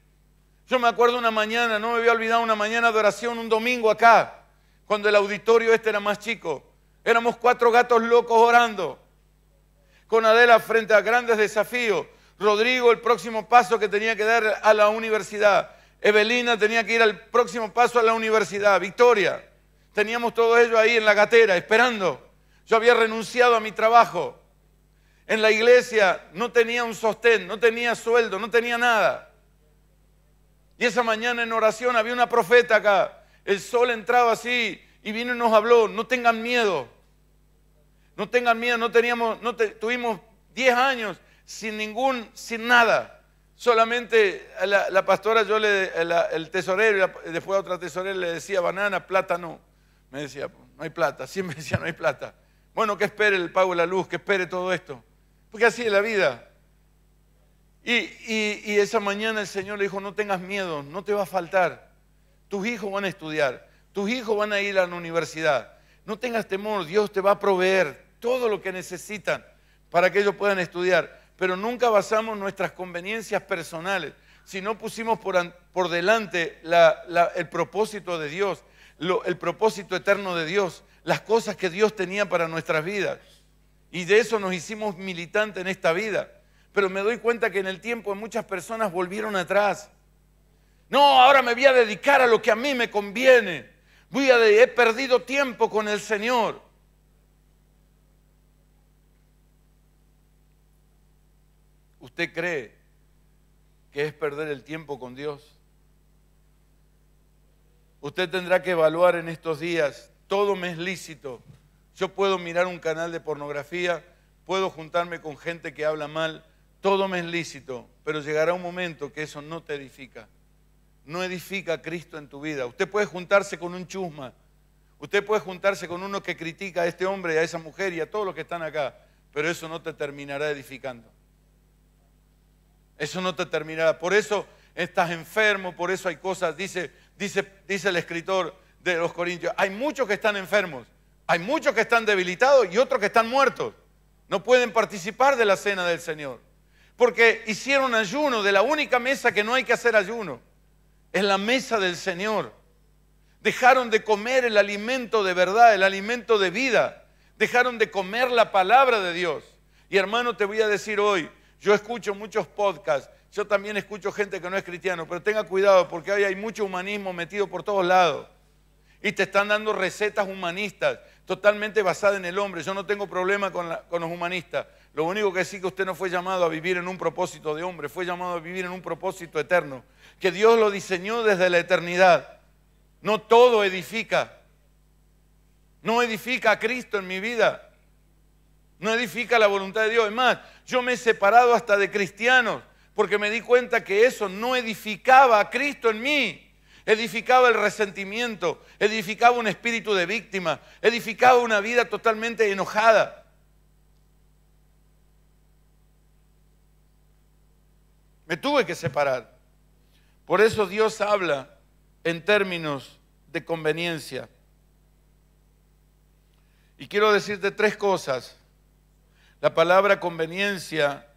Yo me acuerdo una mañana, no me había olvidado una mañana de oración, un domingo acá, cuando el auditorio este era más chico. Éramos cuatro gatos locos orando. Con Adela frente a grandes desafíos. Rodrigo, el próximo paso que tenía que dar a la universidad. Evelina tenía que ir al próximo paso a la universidad. Victoria. Teníamos todo ello ahí en la gatera, esperando. Yo había renunciado a mi trabajo. En la iglesia no tenía un sostén, no tenía sueldo, no tenía nada. Y esa mañana en oración había una profeta acá. El sol entraba así y vino y nos habló, no tengan miedo. No tengan miedo, no teníamos, no tuvimos 10 años sin ningún, sin nada. Solamente la, pastora, yo le, el tesorero, después otra tesorera le decía banana, plata no. Me decía, no hay plata, <laughs> siempre decía, no hay plata. Bueno, que espere el pago de la luz, que espere todo esto. Porque así es la vida. Y, esa mañana el Señor le dijo, no tengas miedo, no te va a faltar. Tus hijos van a estudiar, tus hijos van a ir a la universidad. No tengas temor, Dios te va a proveer todo lo que necesitan para que ellos puedan estudiar. Pero nunca basamos nuestras conveniencias personales, si no pusimos por, delante el propósito de Dios, el propósito eterno de Dios, las cosas que Dios tenía para nuestras vidas. Y de eso nos hicimos militantes en esta vida pero me doy cuenta que en el tiempo muchas personas volvieron atrás. No, ahora me voy a dedicar a lo que a mí me conviene. Voy a he perdido tiempo con el Señor. ¿Usted cree que es perder el tiempo con Dios? Usted tendrá que evaluar en estos días, todo me es lícito. Yo puedo mirar un canal de pornografía, puedo juntarme con gente que habla mal, todo me es lícito, pero llegará un momento que eso no te edifica. No edifica a Cristo en tu vida. Usted puede juntarse con un chusma, usted puede juntarse con uno que critica a este hombre, a esa mujer y a todos los que están acá, pero eso no te terminará edificando. Eso no te terminará. Por eso estás enfermo, por eso hay cosas, dice, dice, dice el escritor de los Corintios, hay muchos que están enfermos, hay muchos que están debilitados y otros que están muertos. No pueden participar de la cena del Señor porque hicieron ayuno de la única mesa que no hay que hacer ayuno, es la mesa del Señor. Dejaron de comer el alimento de verdad, el alimento de vida. Dejaron de comer la palabra de Dios. Y hermano, te voy a decir hoy, yo escucho muchos podcasts, yo también escucho gente que no es cristiano, pero tenga cuidado porque hoy hay mucho humanismo metido por todos lados. Y te están dando recetas humanistas, totalmente basadas en el hombre. Yo no tengo problema con, con los humanistas, lo único que sí que usted no fue llamado a vivir en un propósito de hombre, fue llamado a vivir en un propósito eterno, que Dios lo diseñó desde la eternidad. No todo edifica. No edifica a Cristo en mi vida. No edifica la voluntad de Dios. Es más, yo me he separado hasta de cristianos porque me di cuenta que eso no edificaba a Cristo en mí. Edificaba el resentimiento, edificaba un espíritu de víctima, edificaba una vida totalmente enojada. tuve que separar. Por eso Dios habla en términos de conveniencia. Y quiero decirte tres cosas. La palabra conveniencia,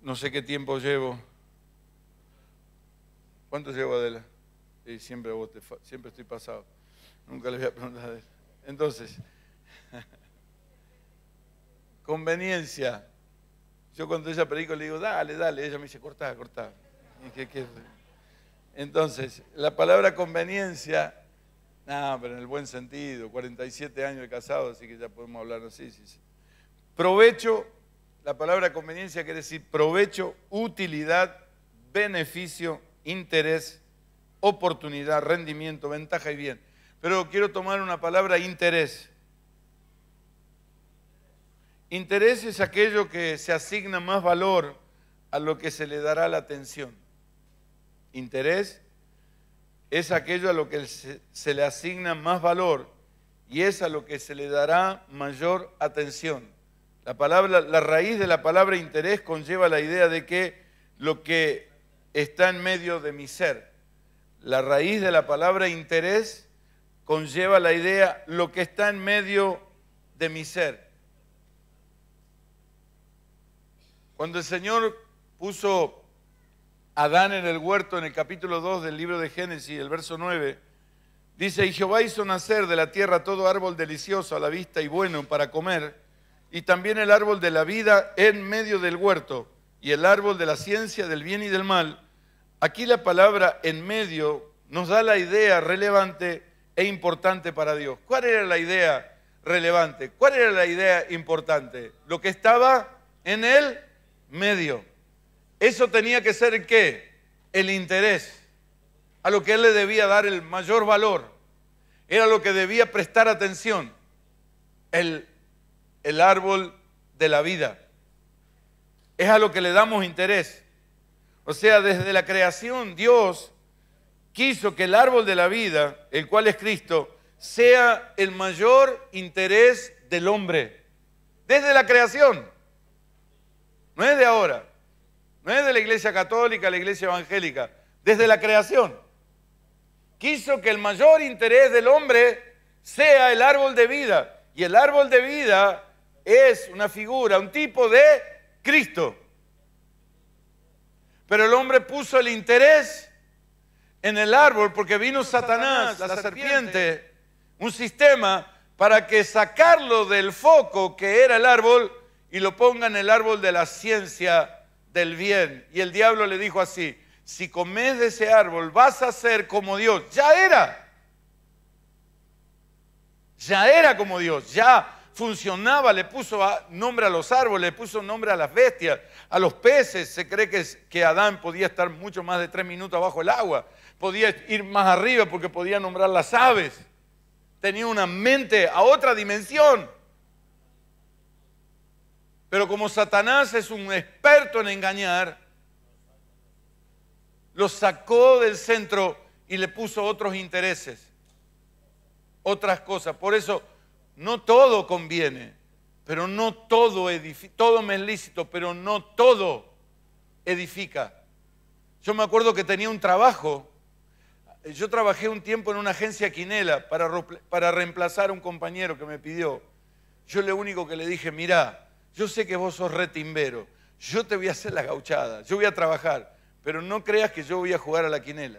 no sé qué tiempo llevo. ¿Cuánto llevo, Adela? Y siempre, siempre estoy pasado. Nunca le voy a preguntar a Adela. Entonces, <laughs> conveniencia. Yo cuando ella predico le digo, dale, dale. Ella me dice, cortá, cortá. Entonces, la palabra conveniencia, nada, pero en el buen sentido, 47 años de casado, así que ya podemos hablar así. Sí, sí. Provecho, la palabra conveniencia quiere decir provecho, utilidad, beneficio, interés, oportunidad, rendimiento, ventaja y bien. Pero quiero tomar una palabra interés. Interés es aquello que se asigna más valor a lo que se le dará la atención. Interés es aquello a lo que se le asigna más valor y es a lo que se le dará mayor atención. La, palabra, la raíz de la palabra interés conlleva la idea de que lo que está en medio de mi ser. La raíz de la palabra interés conlleva la idea lo que está en medio de mi ser. Cuando el Señor puso a Adán en el huerto en el capítulo 2 del libro de Génesis, el verso 9, dice, y Jehová hizo nacer de la tierra todo árbol delicioso a la vista y bueno para comer, y también el árbol de la vida en medio del huerto, y el árbol de la ciencia del bien y del mal. Aquí la palabra en medio nos da la idea relevante e importante para Dios. ¿Cuál era la idea relevante? ¿Cuál era la idea importante? Lo que estaba en él medio. Eso tenía que ser qué? El interés. A lo que él le debía dar el mayor valor. Era lo que debía prestar atención. El, el árbol de la vida. Es a lo que le damos interés. O sea, desde la creación Dios quiso que el árbol de la vida, el cual es Cristo, sea el mayor interés del hombre. Desde la creación. No es de ahora. No es de la iglesia católica, la iglesia evangélica. Desde la creación. Quiso que el mayor interés del hombre sea el árbol de vida. Y el árbol de vida es una figura, un tipo de Cristo. Pero el hombre puso el interés en el árbol porque vino Satanás, la serpiente, un sistema para que sacarlo del foco que era el árbol y lo ponga en el árbol de la ciencia del bien. Y el diablo le dijo así, si comes de ese árbol vas a ser como Dios. Ya era. Ya era como Dios, ya funcionaba, le puso nombre a los árboles, le puso nombre a las bestias, a los peces. Se cree que, que Adán podía estar mucho más de tres minutos bajo el agua, podía ir más arriba porque podía nombrar las aves. Tenía una mente a otra dimensión. Pero como Satanás es un experto en engañar, lo sacó del centro y le puso otros intereses, otras cosas. Por eso no todo conviene, pero no todo todo me es lícito, pero no todo edifica. Yo me acuerdo que tenía un trabajo, yo trabajé un tiempo en una agencia quinela para, para reemplazar a un compañero que me pidió. Yo lo único que le dije, mirá, yo sé que vos sos retimbero, yo te voy a hacer la gauchada, yo voy a trabajar, pero no creas que yo voy a jugar a la quinela.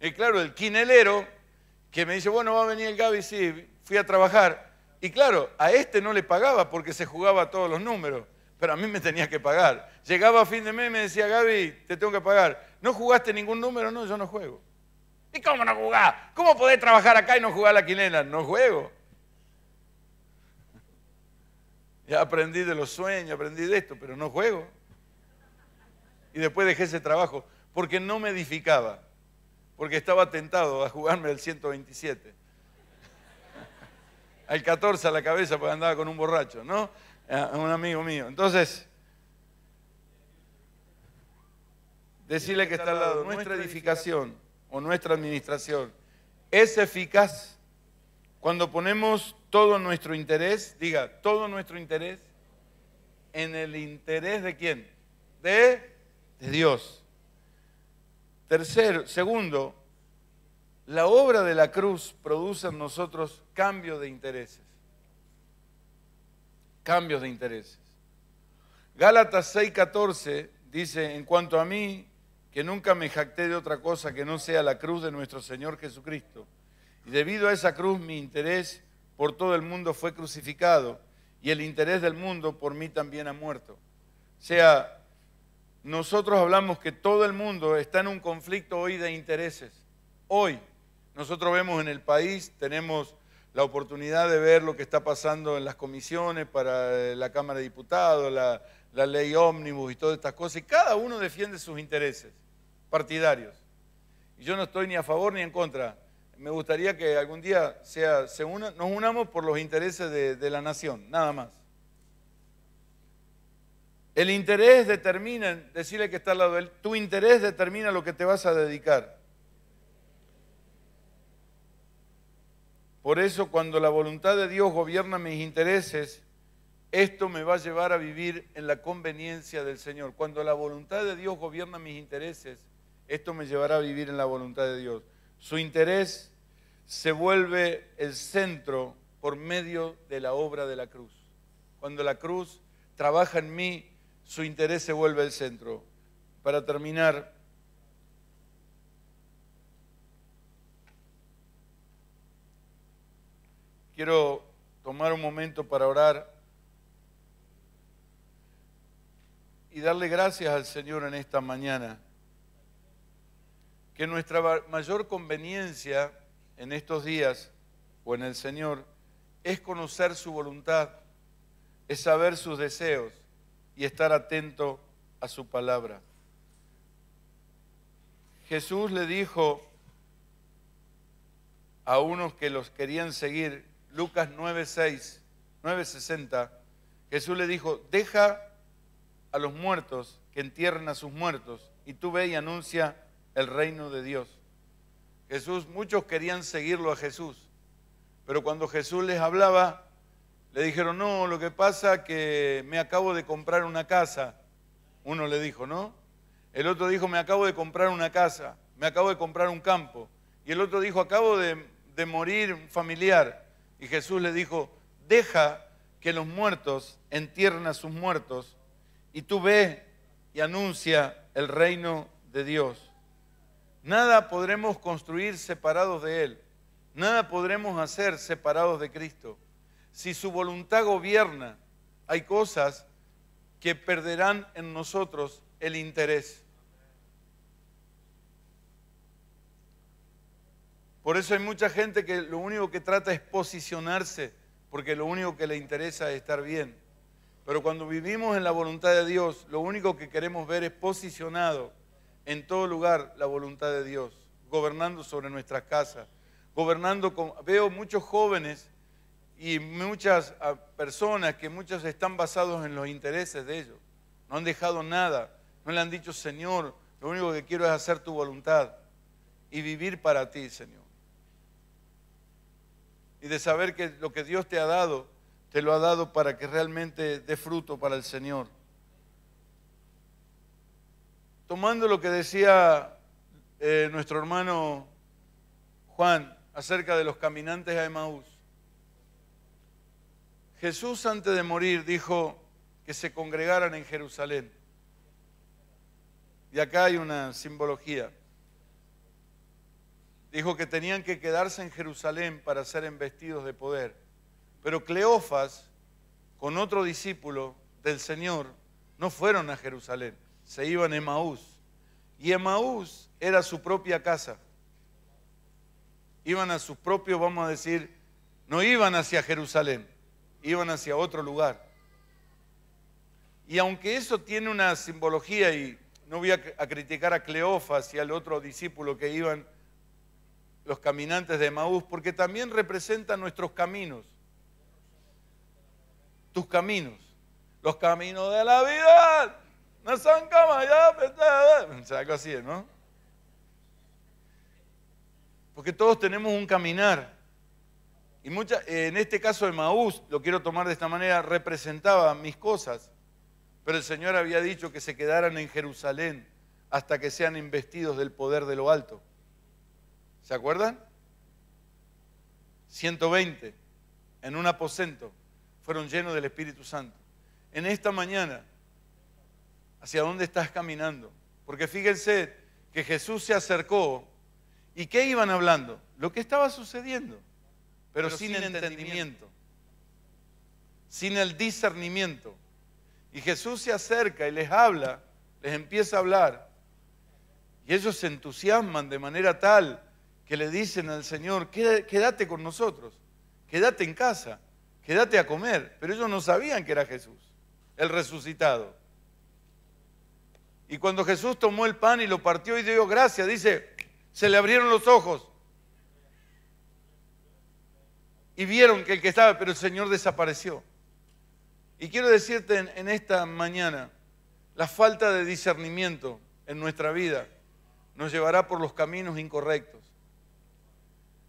Y claro, el quinelero que me dice, bueno, va a venir el Gaby, sí, fui a trabajar. Y claro, a este no le pagaba porque se jugaba todos los números, pero a mí me tenía que pagar. Llegaba a fin de mes y me decía, Gaby, te tengo que pagar. ¿No jugaste ningún número? No, yo no juego. ¿Y cómo no jugás? ¿Cómo podés trabajar acá y no jugar a la quinela? No juego. Ya aprendí de los sueños, aprendí de esto, pero no juego. Y después dejé ese trabajo porque no me edificaba, porque estaba tentado a jugarme al 127. al 14 a la cabeza porque andaba con un borracho, ¿no? un amigo mío. Entonces, decirle que está al lado, nuestra edificación o nuestra administración es eficaz cuando ponemos todo nuestro interés, diga, todo nuestro interés en el interés de quién? De, Dios. Tercero, segundo, la obra de la cruz produce en nosotros cambios de intereses. Cambios de intereses. Gálatas 6:14 dice, en cuanto a mí, que nunca me jacté de otra cosa que no sea la cruz de nuestro Señor Jesucristo. Y debido a esa cruz mi interés por todo el mundo fue crucificado y el interés del mundo por mí también ha muerto. O sea, nosotros hablamos que todo el mundo está en un conflicto hoy de intereses. Hoy nosotros vemos en el país, tenemos la oportunidad de ver lo que está pasando en las comisiones para eh, la Cámara de Diputados, la, ley ómnibus y todas estas cosas, y cada uno defiende sus intereses partidarios. Y yo no estoy ni a favor ni en contra me gustaría que algún día sea, se nos unamos por los intereses de, de la nación, nada más. El interés determina, decirle que está al lado de él, tu interés determina lo que te vas a dedicar. Por eso cuando la voluntad de Dios gobierna mis intereses, esto me va a llevar a vivir en la conveniencia del Señor. Cuando la voluntad de Dios gobierna mis intereses, esto me llevará a vivir en la voluntad de Dios. Su interés se vuelve el centro por medio de la obra de la cruz. Cuando la cruz trabaja en mí, su interés se vuelve el centro. Para terminar, quiero tomar un momento para orar y darle gracias al Señor en esta mañana. Que nuestra mayor conveniencia en estos días o en el Señor es conocer su voluntad, es saber sus deseos y estar atento a su palabra. Jesús le dijo a unos que los querían seguir, Lucas 9:6, 9:60, Jesús le dijo, "Deja a los muertos que entierren a sus muertos y tú ve y anuncia el reino de Dios." Jesús, muchos querían seguirlo a Jesús, pero cuando Jesús les hablaba, le dijeron, no, lo que pasa es que me acabo de comprar una casa. Uno le dijo, ¿no? El otro dijo, me acabo de comprar una casa, me acabo de comprar un campo. Y el otro dijo, acabo de, de morir un familiar. Y Jesús le dijo, deja que los muertos entierren a sus muertos y tú ve y anuncia el reino de Dios. Nada podremos construir separados de Él. Nada podremos hacer separados de Cristo. Si su voluntad gobierna, hay cosas que perderán en nosotros el interés. Por eso hay mucha gente que lo único que trata es posicionarse, porque lo único que le interesa es estar bien. Pero cuando vivimos en la voluntad de Dios, lo único que queremos ver es posicionado en todo lugar la voluntad de Dios, gobernando sobre nuestras casas, gobernando con... Veo muchos jóvenes y muchas ah, personas que muchos están basados en los intereses de ellos. No han dejado nada, no le han dicho, Señor, lo único que quiero es hacer tu voluntad y vivir para ti, Señor. Y de saber que lo que Dios te ha dado, te lo ha dado para que realmente dé fruto para el Señor tomando lo que decía eh, nuestro hermano Juan acerca de los caminantes a Emaús, Jesús antes de morir dijo que se congregaran en Jerusalén. Y acá hay una simbología. Dijo que tenían que quedarse en Jerusalén para ser embestidos de poder. Pero Cleofas, con otro discípulo del Señor, no fueron a Jerusalén se iban a Emaús. Y Emaús era su propia casa. Iban a su propio, vamos a decir, no iban hacia Jerusalén, iban hacia otro lugar. Y aunque eso tiene una simbología, y no voy a, criticar a Cleofas y al otro discípulo que iban los caminantes de Emaús, porque también representan nuestros caminos, tus caminos, los caminos de la vida no son como ya. Pues, eh, eh. así, ¿no? Porque todos tenemos un caminar. Y mucha, en este caso de Maús, lo quiero tomar de esta manera, representaba mis cosas. Pero el Señor había dicho que se quedaran en Jerusalén hasta que sean investidos del poder de lo alto. ¿Se acuerdan? 120 en un aposento fueron llenos del Espíritu Santo. En esta mañana hacia dónde estás caminando. Porque fíjense que Jesús se acercó y ¿qué iban hablando? Lo que estaba sucediendo, pero, sin, el entendimiento, sin el discernimiento. Y Jesús se acerca y les habla, les empieza a hablar. Y ellos se entusiasman de manera tal que le dicen al Señor, quédate con nosotros, quédate en casa, quédate a comer. Pero ellos no sabían que era Jesús, el resucitado. Y cuando Jesús tomó el pan y lo partió y dio gracia, dice, se le abrieron los ojos. Y vieron que el que estaba, pero el Señor desapareció. Y quiero decirte en, esta mañana, la falta de discernimiento en nuestra vida nos llevará por los caminos incorrectos.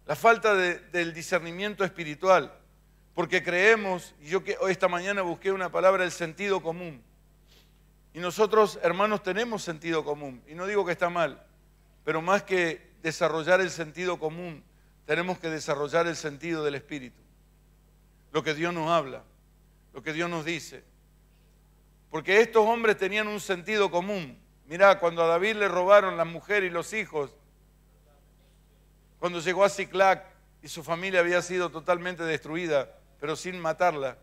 La falta del discernimiento espiritual, porque creemos, y yo que hoy esta mañana busqué una palabra, del sentido común. Y nosotros, hermanos, tenemos sentido común. Y no digo que está mal, pero más que desarrollar el sentido común, tenemos que desarrollar el sentido del Espíritu. Lo que Dios nos habla, lo que Dios nos dice. Porque estos hombres tenían un sentido común. Mirá, cuando a David le robaron la mujer y los hijos, cuando llegó a Ciclac y su familia había sido totalmente destruida, pero sin matarla,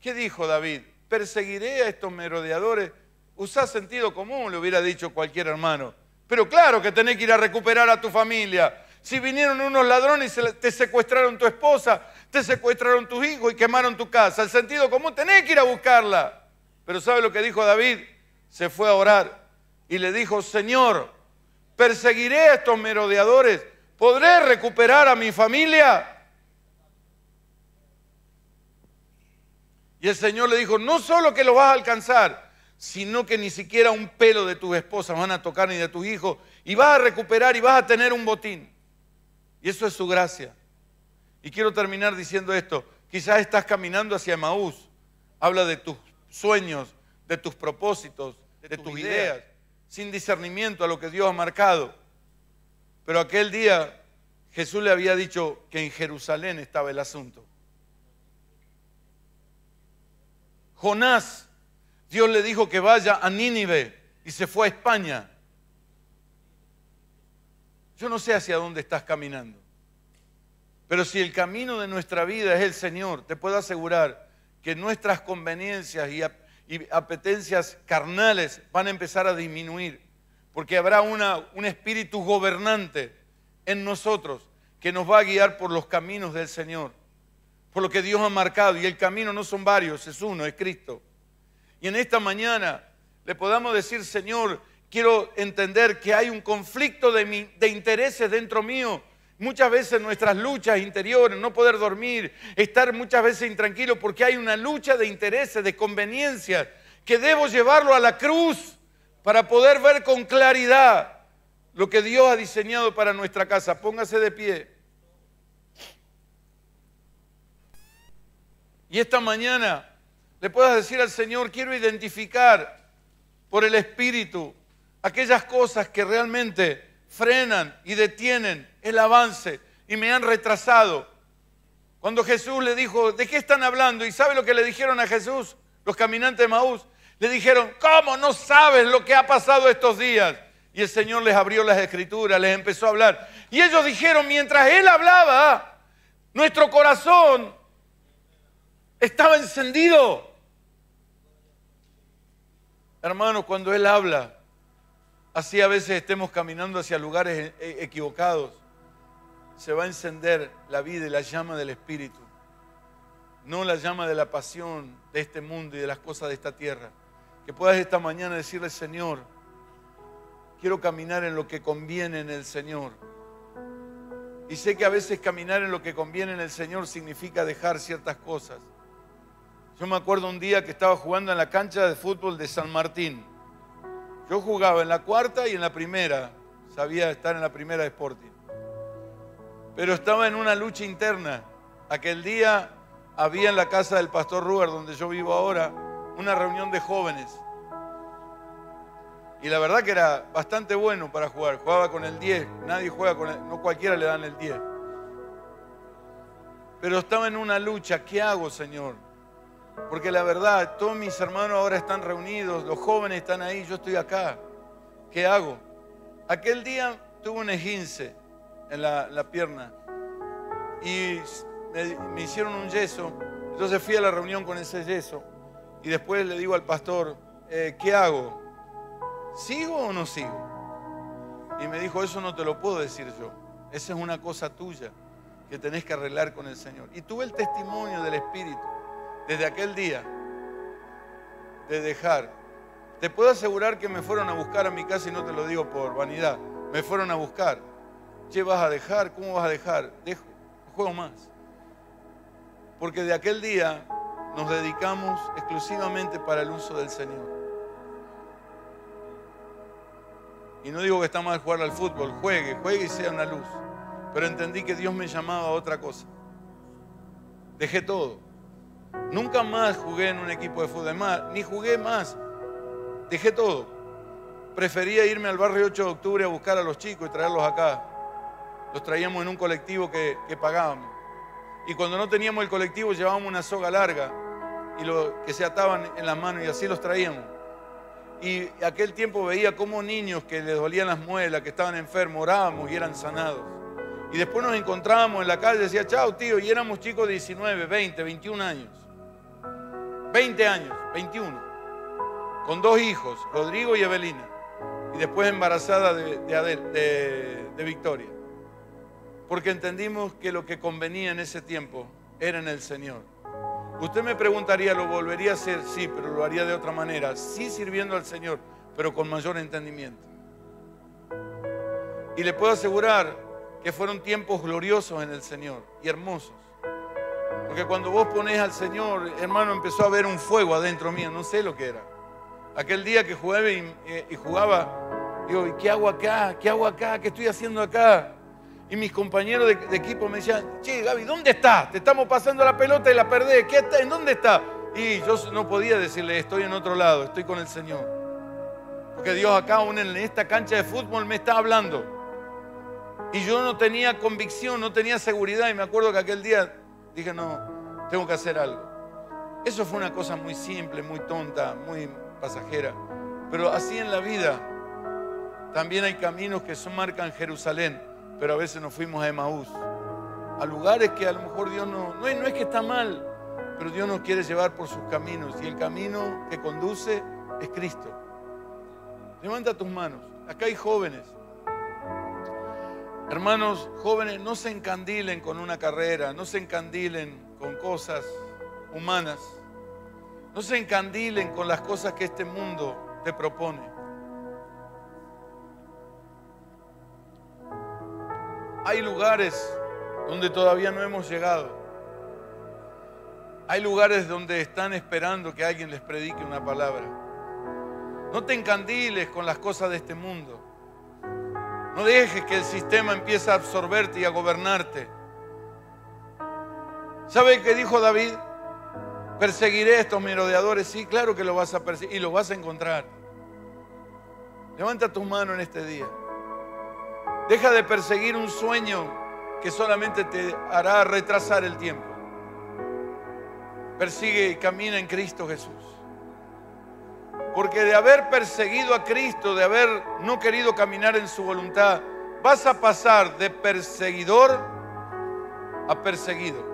¿qué dijo David? Perseguiré a estos merodeadores Usás sentido común, le hubiera dicho cualquier hermano. Pero claro que tenés que ir a recuperar a tu familia. Si vinieron unos ladrones y te secuestraron tu esposa, te secuestraron tus hijos y quemaron tu casa. El sentido común, tenés que ir a buscarla. Pero ¿sabe lo que dijo David? Se fue a orar y le dijo, Señor, perseguiré a estos merodeadores. ¿Podré recuperar a mi familia? Y el Señor le dijo, no solo que lo vas a alcanzar, sino que ni siquiera un pelo de tus esposas van a tocar ni de tus hijos, y vas a recuperar y vas a tener un botín. Y eso es su gracia. Y quiero terminar diciendo esto, quizás estás caminando hacia Maús, habla de tus sueños, de tus propósitos, de, tus, ideas, sin discernimiento a lo que Dios ha marcado. Pero aquel día Jesús le había dicho que en Jerusalén estaba el asunto. Jonás Dios le dijo que vaya a Nínive y se fue a España. Yo no sé hacia dónde estás caminando, pero si el camino de nuestra vida es el Señor, te puedo asegurar que nuestras conveniencias y, apetencias carnales van a empezar a disminuir, porque habrá un espíritu gobernante en nosotros que nos va a guiar por los caminos del Señor, por lo que Dios ha marcado. Y el camino no son varios, es uno, es Cristo y en esta mañana le podamos decir, Señor, quiero entender que hay un conflicto de, intereses dentro mío. Muchas veces nuestras luchas interiores, no poder dormir, estar muchas veces intranquilo porque hay una lucha de intereses, de conveniencias, que debo llevarlo a la cruz para poder ver con claridad lo que Dios ha diseñado para nuestra casa. Póngase de pie. Y esta mañana le puedas decir al Señor, quiero identificar por el Espíritu aquellas cosas que realmente frenan y detienen el avance y me han retrasado. Cuando Jesús le dijo, ¿de qué están hablando? ¿Y sabe lo que le dijeron a Jesús los caminantes de Maús? Le dijeron, ¿cómo no sabes lo que ha pasado estos días? Y el Señor les abrió las escrituras, les empezó a hablar. Y ellos dijeron, mientras Él hablaba, nuestro corazón estaba encendido. Hermano, cuando Él habla, así a veces estemos caminando hacia lugares eh, eh, equivocados, se va a encender la vida y la llama del Espíritu, no la llama de la pasión de este mundo y de las cosas de esta tierra. Que puedas esta mañana decirle, Señor, quiero caminar en lo que conviene en el Señor. Y sé que a veces caminar en lo que conviene en el Señor significa dejar ciertas cosas. Yo me acuerdo un día que estaba jugando en la cancha de fútbol de San Martín. Yo jugaba en la cuarta y en la primera. Sabía estar en la primera de Sporting. Pero estaba en una lucha interna. Aquel día había en la casa del pastor Ruber, donde yo vivo ahora, una reunión de jóvenes. Y la verdad que era bastante bueno para jugar. Jugaba con el 10. Nadie juega con el... No cualquiera le dan el 10. Pero estaba en una lucha. ¿Qué hago, Señor? Porque la verdad, todos mis hermanos ahora están reunidos, los jóvenes están ahí, yo estoy acá. ¿Qué hago? Aquel día tuve un esguince en la, pierna y me, hicieron un yeso. Entonces fui a la reunión con ese yeso y después le digo al pastor, eh, ¿qué hago? ¿Sigo o no sigo? Y me dijo, eso no te lo puedo decir yo. Esa es una cosa tuya que tenés que arreglar con el Señor. Y tuve el testimonio del Espíritu desde aquel día de dejar. Te puedo asegurar que me fueron a buscar a mi casa y no te lo digo por vanidad. Me fueron a buscar. ¿Qué vas a dejar, ¿cómo vas a dejar? Dejo, juego más. Porque de aquel día nos dedicamos exclusivamente para el uso del Señor. Y no digo que está mal jugar al fútbol, juegue, juegue y sea una luz. Pero entendí que Dios me llamaba a otra cosa. Dejé todo. Nunca más jugué en un equipo de fútbol, más, ni jugué más. Dejé todo. Prefería irme al barrio 8 de octubre a buscar a los chicos y traerlos acá. Los traíamos en un colectivo que, pagábamos. Y cuando no teníamos el colectivo llevábamos una soga larga y lo, que se ataban en las manos y así los traíamos. Y aquel tiempo veía cómo niños que les dolían las muelas, que estaban enfermos, orábamos y eran sanados. Y después nos encontrábamos en la calle, decía, chao tío, y éramos chicos de 19, 20, 21 años. 20 años, 21, con dos hijos, Rodrigo y Evelina, y después embarazada de, de Victoria. Porque entendimos que lo que convenía en ese tiempo era en el Señor. Usted me preguntaría, ¿lo volvería a hacer? Sí, pero lo haría de otra manera. Sí sirviendo al Señor, pero con mayor entendimiento. Y le puedo asegurar que fueron tiempos gloriosos en el Señor y hermosos. Porque cuando vos ponés al Señor, hermano, empezó a haber un fuego adentro mío, no sé lo que era. Aquel día que jugaba y, eh, jugaba, digo, qué hago acá? ¿Qué hago acá? ¿Qué estoy haciendo acá? Y mis compañeros de, equipo me decían, che, Gaby, ¿dónde estás? Te estamos pasando la pelota y la perdés. ¿Qué está? ¿En dónde está? Y yo no podía decirle, estoy en otro lado, estoy con el Señor. Porque Dios acá, en esta cancha de fútbol, me está hablando. Y yo no tenía convicción, no tenía seguridad. Y me acuerdo que aquel día Dije, no, tengo que hacer algo. Eso fue una cosa muy simple, muy tonta, muy pasajera. Pero así en la vida también hay caminos que son, marcan Jerusalén, pero a veces nos fuimos a Emaús, a lugares que a lo mejor Dios no, no, no es que está mal, pero Dios nos quiere llevar por sus caminos y el camino que conduce es Cristo. Levanta tus manos, acá hay jóvenes. Hermanos jóvenes, no se encandilen con una carrera, no se encandilen con cosas humanas, no se encandilen con las cosas que este mundo te propone. Hay lugares donde todavía no hemos llegado. Hay lugares donde están esperando que alguien les predique una palabra. No te encandiles con las cosas de este mundo. No dejes que el sistema empiece a absorberte y a gobernarte. ¿Sabe qué dijo David? Perseguiré a estos merodeadores. Sí, claro que lo vas a perseguir y los vas a encontrar. Levanta tu mano en este día. Deja de perseguir un sueño que solamente te hará retrasar el tiempo. Persigue y camina en Cristo Jesús. Porque de haber perseguido a Cristo, de haber no querido caminar en su voluntad, vas a pasar de perseguidor a perseguido.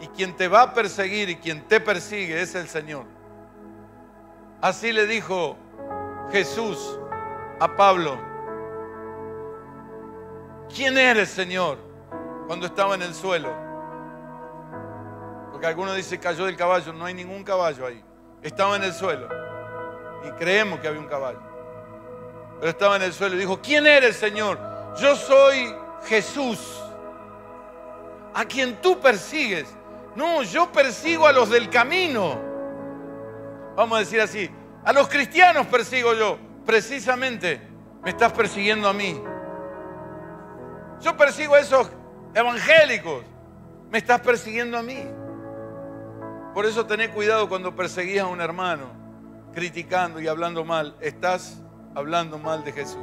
Y quien te va a perseguir y quien te persigue es el Señor. Así le dijo Jesús a Pablo, ¿quién eres Señor? Cuando estaba en el suelo. Porque algunos dicen cayó del caballo, no hay ningún caballo ahí. Estaba en el suelo y creemos que había un caballo. Pero estaba en el suelo y dijo, ¿quién eres, Señor? Yo soy Jesús, a quien tú persigues. No, yo persigo a los del camino. Vamos a decir así, a los cristianos persigo yo. Precisamente me estás persiguiendo a mí. Yo persigo a esos evangélicos. Me estás persiguiendo a mí. Por eso tené cuidado cuando perseguís a un hermano criticando y hablando mal, estás hablando mal de Jesús.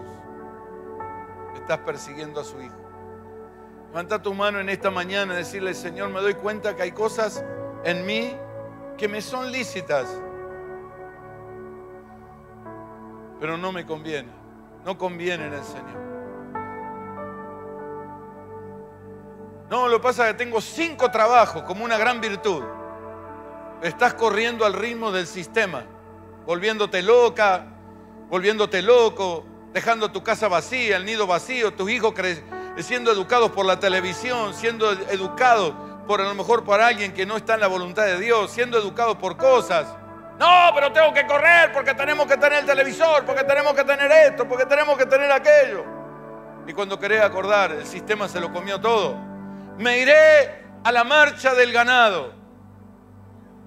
Estás persiguiendo a su Hijo. Levanta tu mano en esta mañana y decirle, Señor, me doy cuenta que hay cosas en mí que me son lícitas, pero no me conviene. No conviene en el Señor. No, lo que pasa es que tengo cinco trabajos como una gran virtud. Estás corriendo al ritmo del sistema volviéndote loca, volviéndote loco, dejando tu casa vacía, el nido vacío, tus hijos siendo educados por la televisión, siendo educados por a lo mejor por alguien que no está en la voluntad de Dios, siendo educados por cosas. No, pero tengo que correr porque tenemos que tener el televisor, porque tenemos que tener esto, porque tenemos que tener aquello. Y cuando querés acordar, el sistema se lo comió todo. Me iré a la marcha del ganado.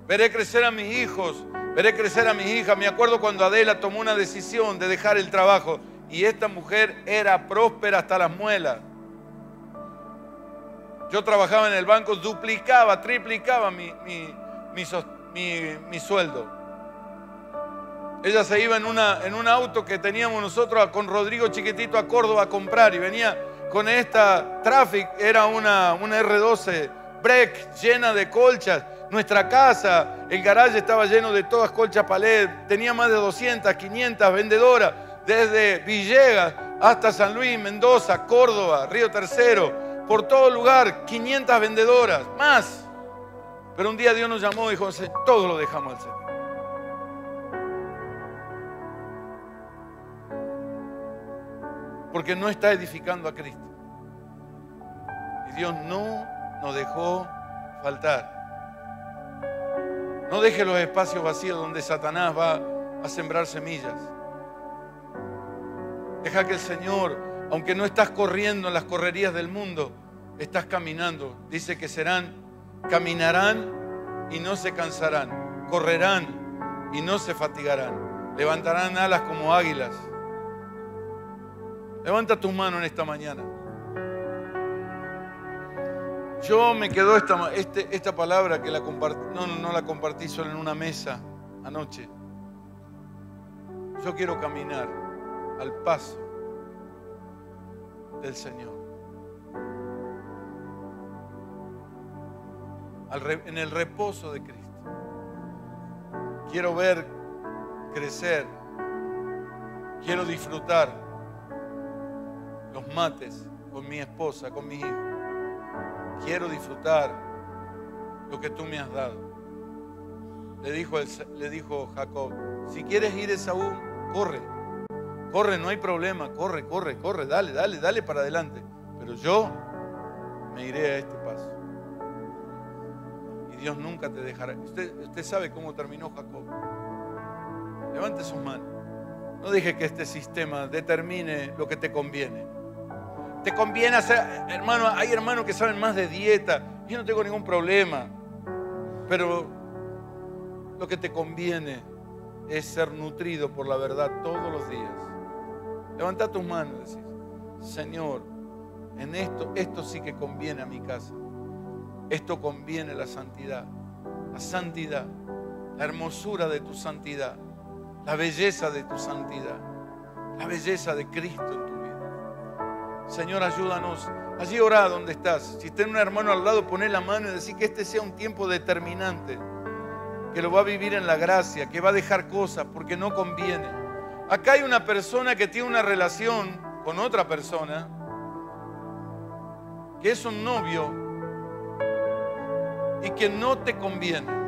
Veré crecer a mis hijos Veré crecer a mis hijas. Me acuerdo cuando Adela tomó una decisión de dejar el trabajo y esta mujer era próspera hasta las muelas. Yo trabajaba en el banco, duplicaba, triplicaba mi, sueldo. Ella se iba en, una, en un auto que teníamos nosotros con Rodrigo Chiquitito a Córdoba a comprar y venía con esta Traffic, era una, una R12 Break llena de colchas nuestra casa, el garaje estaba lleno de todas colchas palet, tenía más de 200, 500 vendedoras, desde Villegas hasta San Luis, Mendoza, Córdoba, Río Tercero, por todo lugar, 500 vendedoras, más. Pero un día Dios nos llamó y dijo, todo lo dejamos al Señor. Porque no está edificando a Cristo. Y Dios no nos dejó faltar. No deje los espacios vacíos donde Satanás va a sembrar semillas. Deja que el Señor, aunque no estás corriendo en las correrías del mundo, estás caminando. Dice que serán, caminarán y no se cansarán, correrán y no se fatigarán, levantarán alas como águilas. Levanta tu mano en esta mañana. Yo me quedó esta, este, esta palabra que la no, no la compartí solo en una mesa anoche. Yo quiero caminar al paso del Señor. en el reposo de Cristo. Quiero ver crecer. Quiero disfrutar los mates con mi esposa, con mis hijos quiero disfrutar lo que tú me has dado. Le dijo, le dijo Jacob, si quieres ir Esaú, corre, corre, no hay problema, corre, corre, corre, dale, dale, dale para adelante. Pero yo me iré a este paso. Y Dios nunca te dejará. Usted, sabe cómo terminó Jacob. Levante sus manos. No dije que este sistema determine lo que te conviene. Te conviene hacer, hermano, hay hermanos que saben más de dieta. Yo no tengo ningún problema. Pero lo que te conviene es ser nutrido por la verdad todos los días. Levanta tus manos y decís, Señor, en esto, esto sí que conviene a mi casa. Esto conviene la santidad, la santidad, la hermosura de tu santidad, la belleza de tu santidad, la belleza de Cristo tu Señor, ayúdanos. Allí orá donde estás. Si está un hermano al lado, poné la mano y decir que este sea un tiempo determinante, que lo va a vivir en la gracia, que va a dejar cosas porque no conviene. Acá hay una persona que tiene una relación con otra persona, que es un novio y que no te conviene.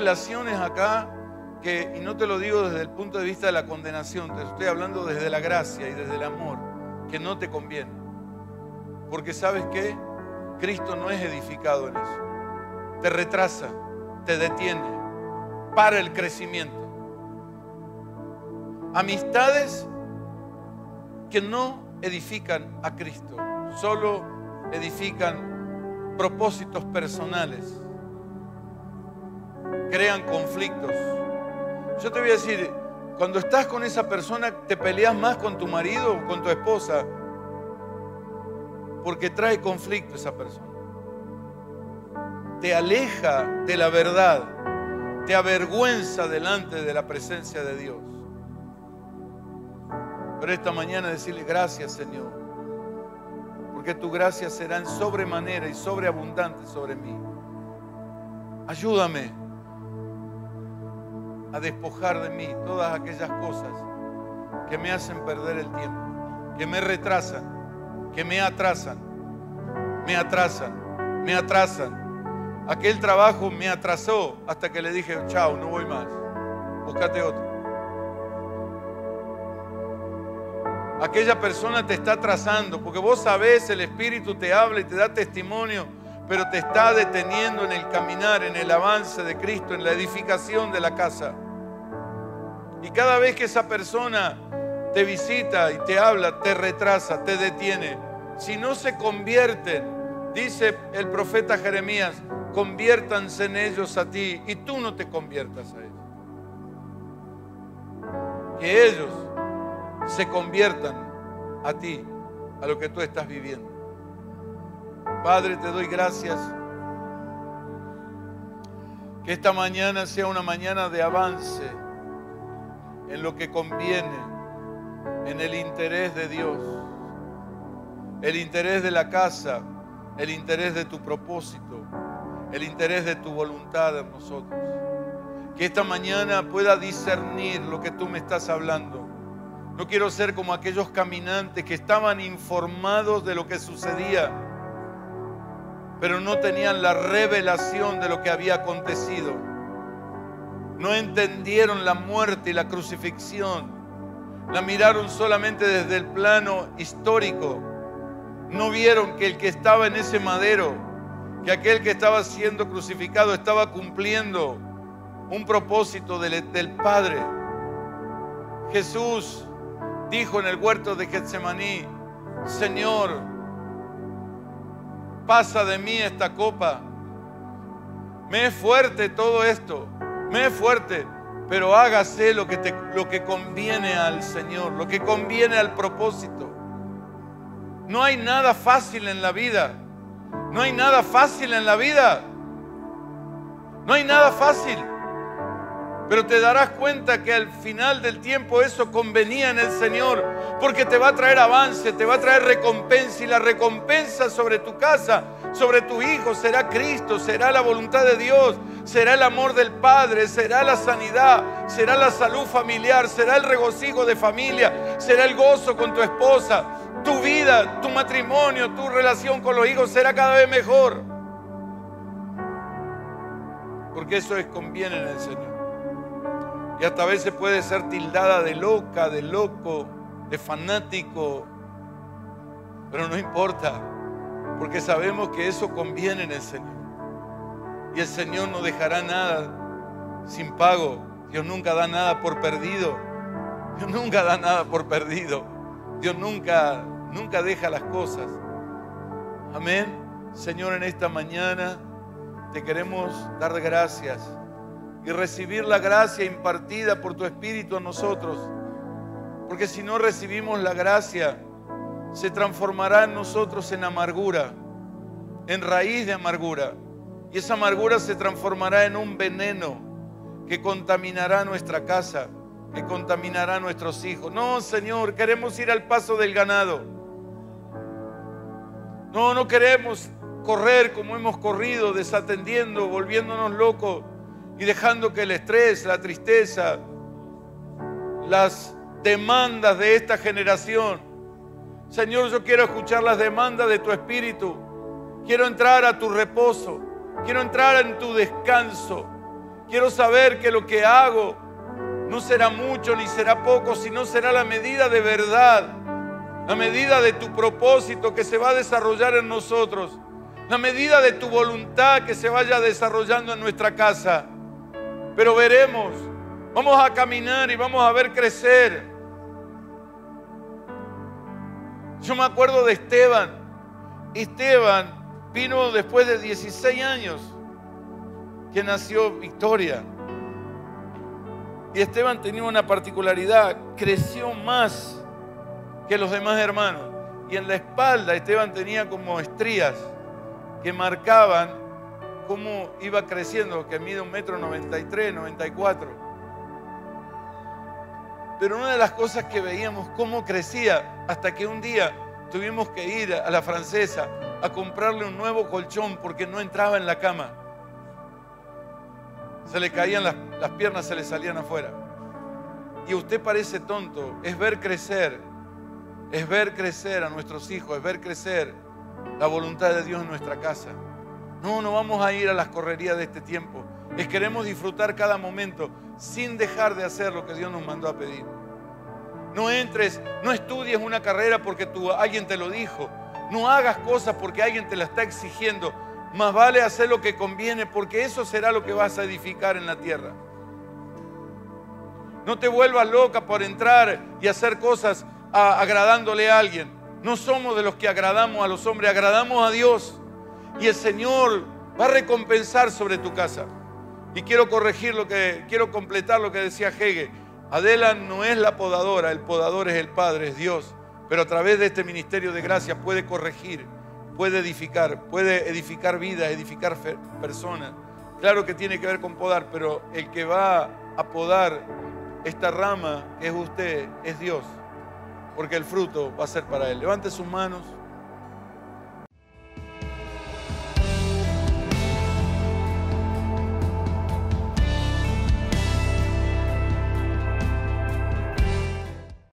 relaciones acá que, y no te lo digo desde el punto de vista de la condenación, te estoy hablando desde la gracia y desde el amor, que no te conviene. Porque sabes que Cristo no es edificado en eso. Te retrasa, te detiene, para el crecimiento. Amistades que no edifican a Cristo, solo edifican propósitos personales crean conflictos. Yo te voy a decir, cuando estás con esa persona, te peleas más con tu marido o con tu esposa, porque trae conflicto esa persona. Te aleja de la verdad, te avergüenza delante de la presencia de Dios. Pero esta mañana decirle gracias Señor, porque tu gracia será en sobremanera y sobreabundante sobre mí. Ayúdame a despojar de mí todas aquellas cosas que me hacen perder el tiempo, que me retrasan, que me atrasan, me atrasan, me atrasan. Aquel trabajo me atrasó hasta que le dije, chao, no voy más, búscate otro. Aquella persona te está atrasando, porque vos sabés, el Espíritu te habla y te da testimonio pero te está deteniendo en el caminar, en el avance de Cristo, en la edificación de la casa. Y cada vez que esa persona te visita y te habla, te retrasa, te detiene, si no se convierten, dice el profeta Jeremías, conviértanse en ellos a ti y tú no te conviertas a ellos. Que ellos se conviertan a ti, a lo que tú estás viviendo. Padre, te doy gracias. Que esta mañana sea una mañana de avance en lo que conviene, en el interés de Dios, el interés de la casa, el interés de tu propósito, el interés de tu voluntad en nosotros. Que esta mañana pueda discernir lo que tú me estás hablando. No quiero ser como aquellos caminantes que estaban informados de lo que sucedía pero no tenían la revelación de lo que había acontecido. No entendieron la muerte y la crucifixión. La miraron solamente desde el plano histórico. No vieron que el que estaba en ese madero, que aquel que estaba siendo crucificado estaba cumpliendo un propósito del, Padre. Jesús dijo en el huerto de Getsemaní, Señor, pasa de mí esta copa. Me es fuerte todo esto, me es fuerte, pero hágase lo que, te, lo que conviene al Señor, lo que conviene al propósito. No hay nada fácil en la vida, no hay nada fácil en la vida, no hay nada fácil. Pero te darás cuenta que al final del tiempo eso convenía en el Señor, porque te va a traer avance, te va a traer recompensa y la recompensa sobre tu casa, sobre tu hijo, será Cristo, será la voluntad de Dios, será el amor del Padre, será la sanidad, será la salud familiar, será el regocijo de familia, será el gozo con tu esposa, tu vida, tu matrimonio, tu relación con los hijos será cada vez mejor. Porque eso es conviene en el Señor. Y hasta a veces puede ser tildada de loca, de loco, de fanático. Pero no importa, porque sabemos que eso conviene en el Señor. Y el Señor no dejará nada sin pago. Dios nunca da nada por perdido. Dios nunca da nada por perdido. Dios nunca, nunca deja las cosas. Amén. Señor, en esta mañana te queremos dar gracias y recibir la gracia impartida por tu Espíritu a nosotros. Porque si no recibimos la gracia, se transformará en nosotros en amargura, en raíz de amargura. Y esa amargura se transformará en un veneno que contaminará nuestra casa, que contaminará a nuestros hijos. No, Señor, queremos ir al paso del ganado. No, no queremos correr como hemos corrido, desatendiendo, volviéndonos locos y dejando que el estrés, la tristeza, las demandas de esta generación, Señor, yo quiero escuchar las demandas de tu espíritu, quiero entrar a tu reposo, quiero entrar en tu descanso, quiero saber que lo que hago no será mucho ni será poco, sino será la medida de verdad, la medida de tu propósito que se va a desarrollar en nosotros, la medida de tu voluntad que se vaya desarrollando en nuestra casa. Pero veremos, vamos a caminar y vamos a ver crecer. Yo me acuerdo de Esteban. Esteban vino después de 16 años que nació Victoria. Y Esteban tenía una particularidad, creció más que los demás hermanos. Y en la espalda Esteban tenía como estrías que marcaban cómo iba creciendo, que mide un metro 93, 94. Pero una de las cosas que veíamos cómo crecía, hasta que un día tuvimos que ir a la francesa a comprarle un nuevo colchón porque no entraba en la cama. Se le caían las, las piernas, se le salían afuera. Y usted parece tonto, es ver crecer, es ver crecer a nuestros hijos, es ver crecer la voluntad de Dios en nuestra casa. No, no vamos a ir a las correrías de este tiempo. Es queremos disfrutar cada momento sin dejar de hacer lo que Dios nos mandó a pedir. No entres, no estudies una carrera porque alguien te lo dijo. No hagas cosas porque alguien te la está exigiendo. Más vale hacer lo que conviene porque eso será lo que vas a edificar en la tierra. No te vuelvas loca por entrar y hacer cosas agradándole a alguien. No somos de los que agradamos a los hombres, agradamos a Dios y el Señor va a recompensar sobre tu casa. Y quiero corregir lo que, quiero completar lo que decía Hege. Adela no es la podadora, el podador es el Padre, es Dios. Pero a través de este ministerio de gracia puede corregir, puede edificar, puede edificar vida, edificar personas. Claro que tiene que ver con podar, pero el que va a podar esta rama que es usted, es Dios. Porque el fruto va a ser para él. Levante sus manos.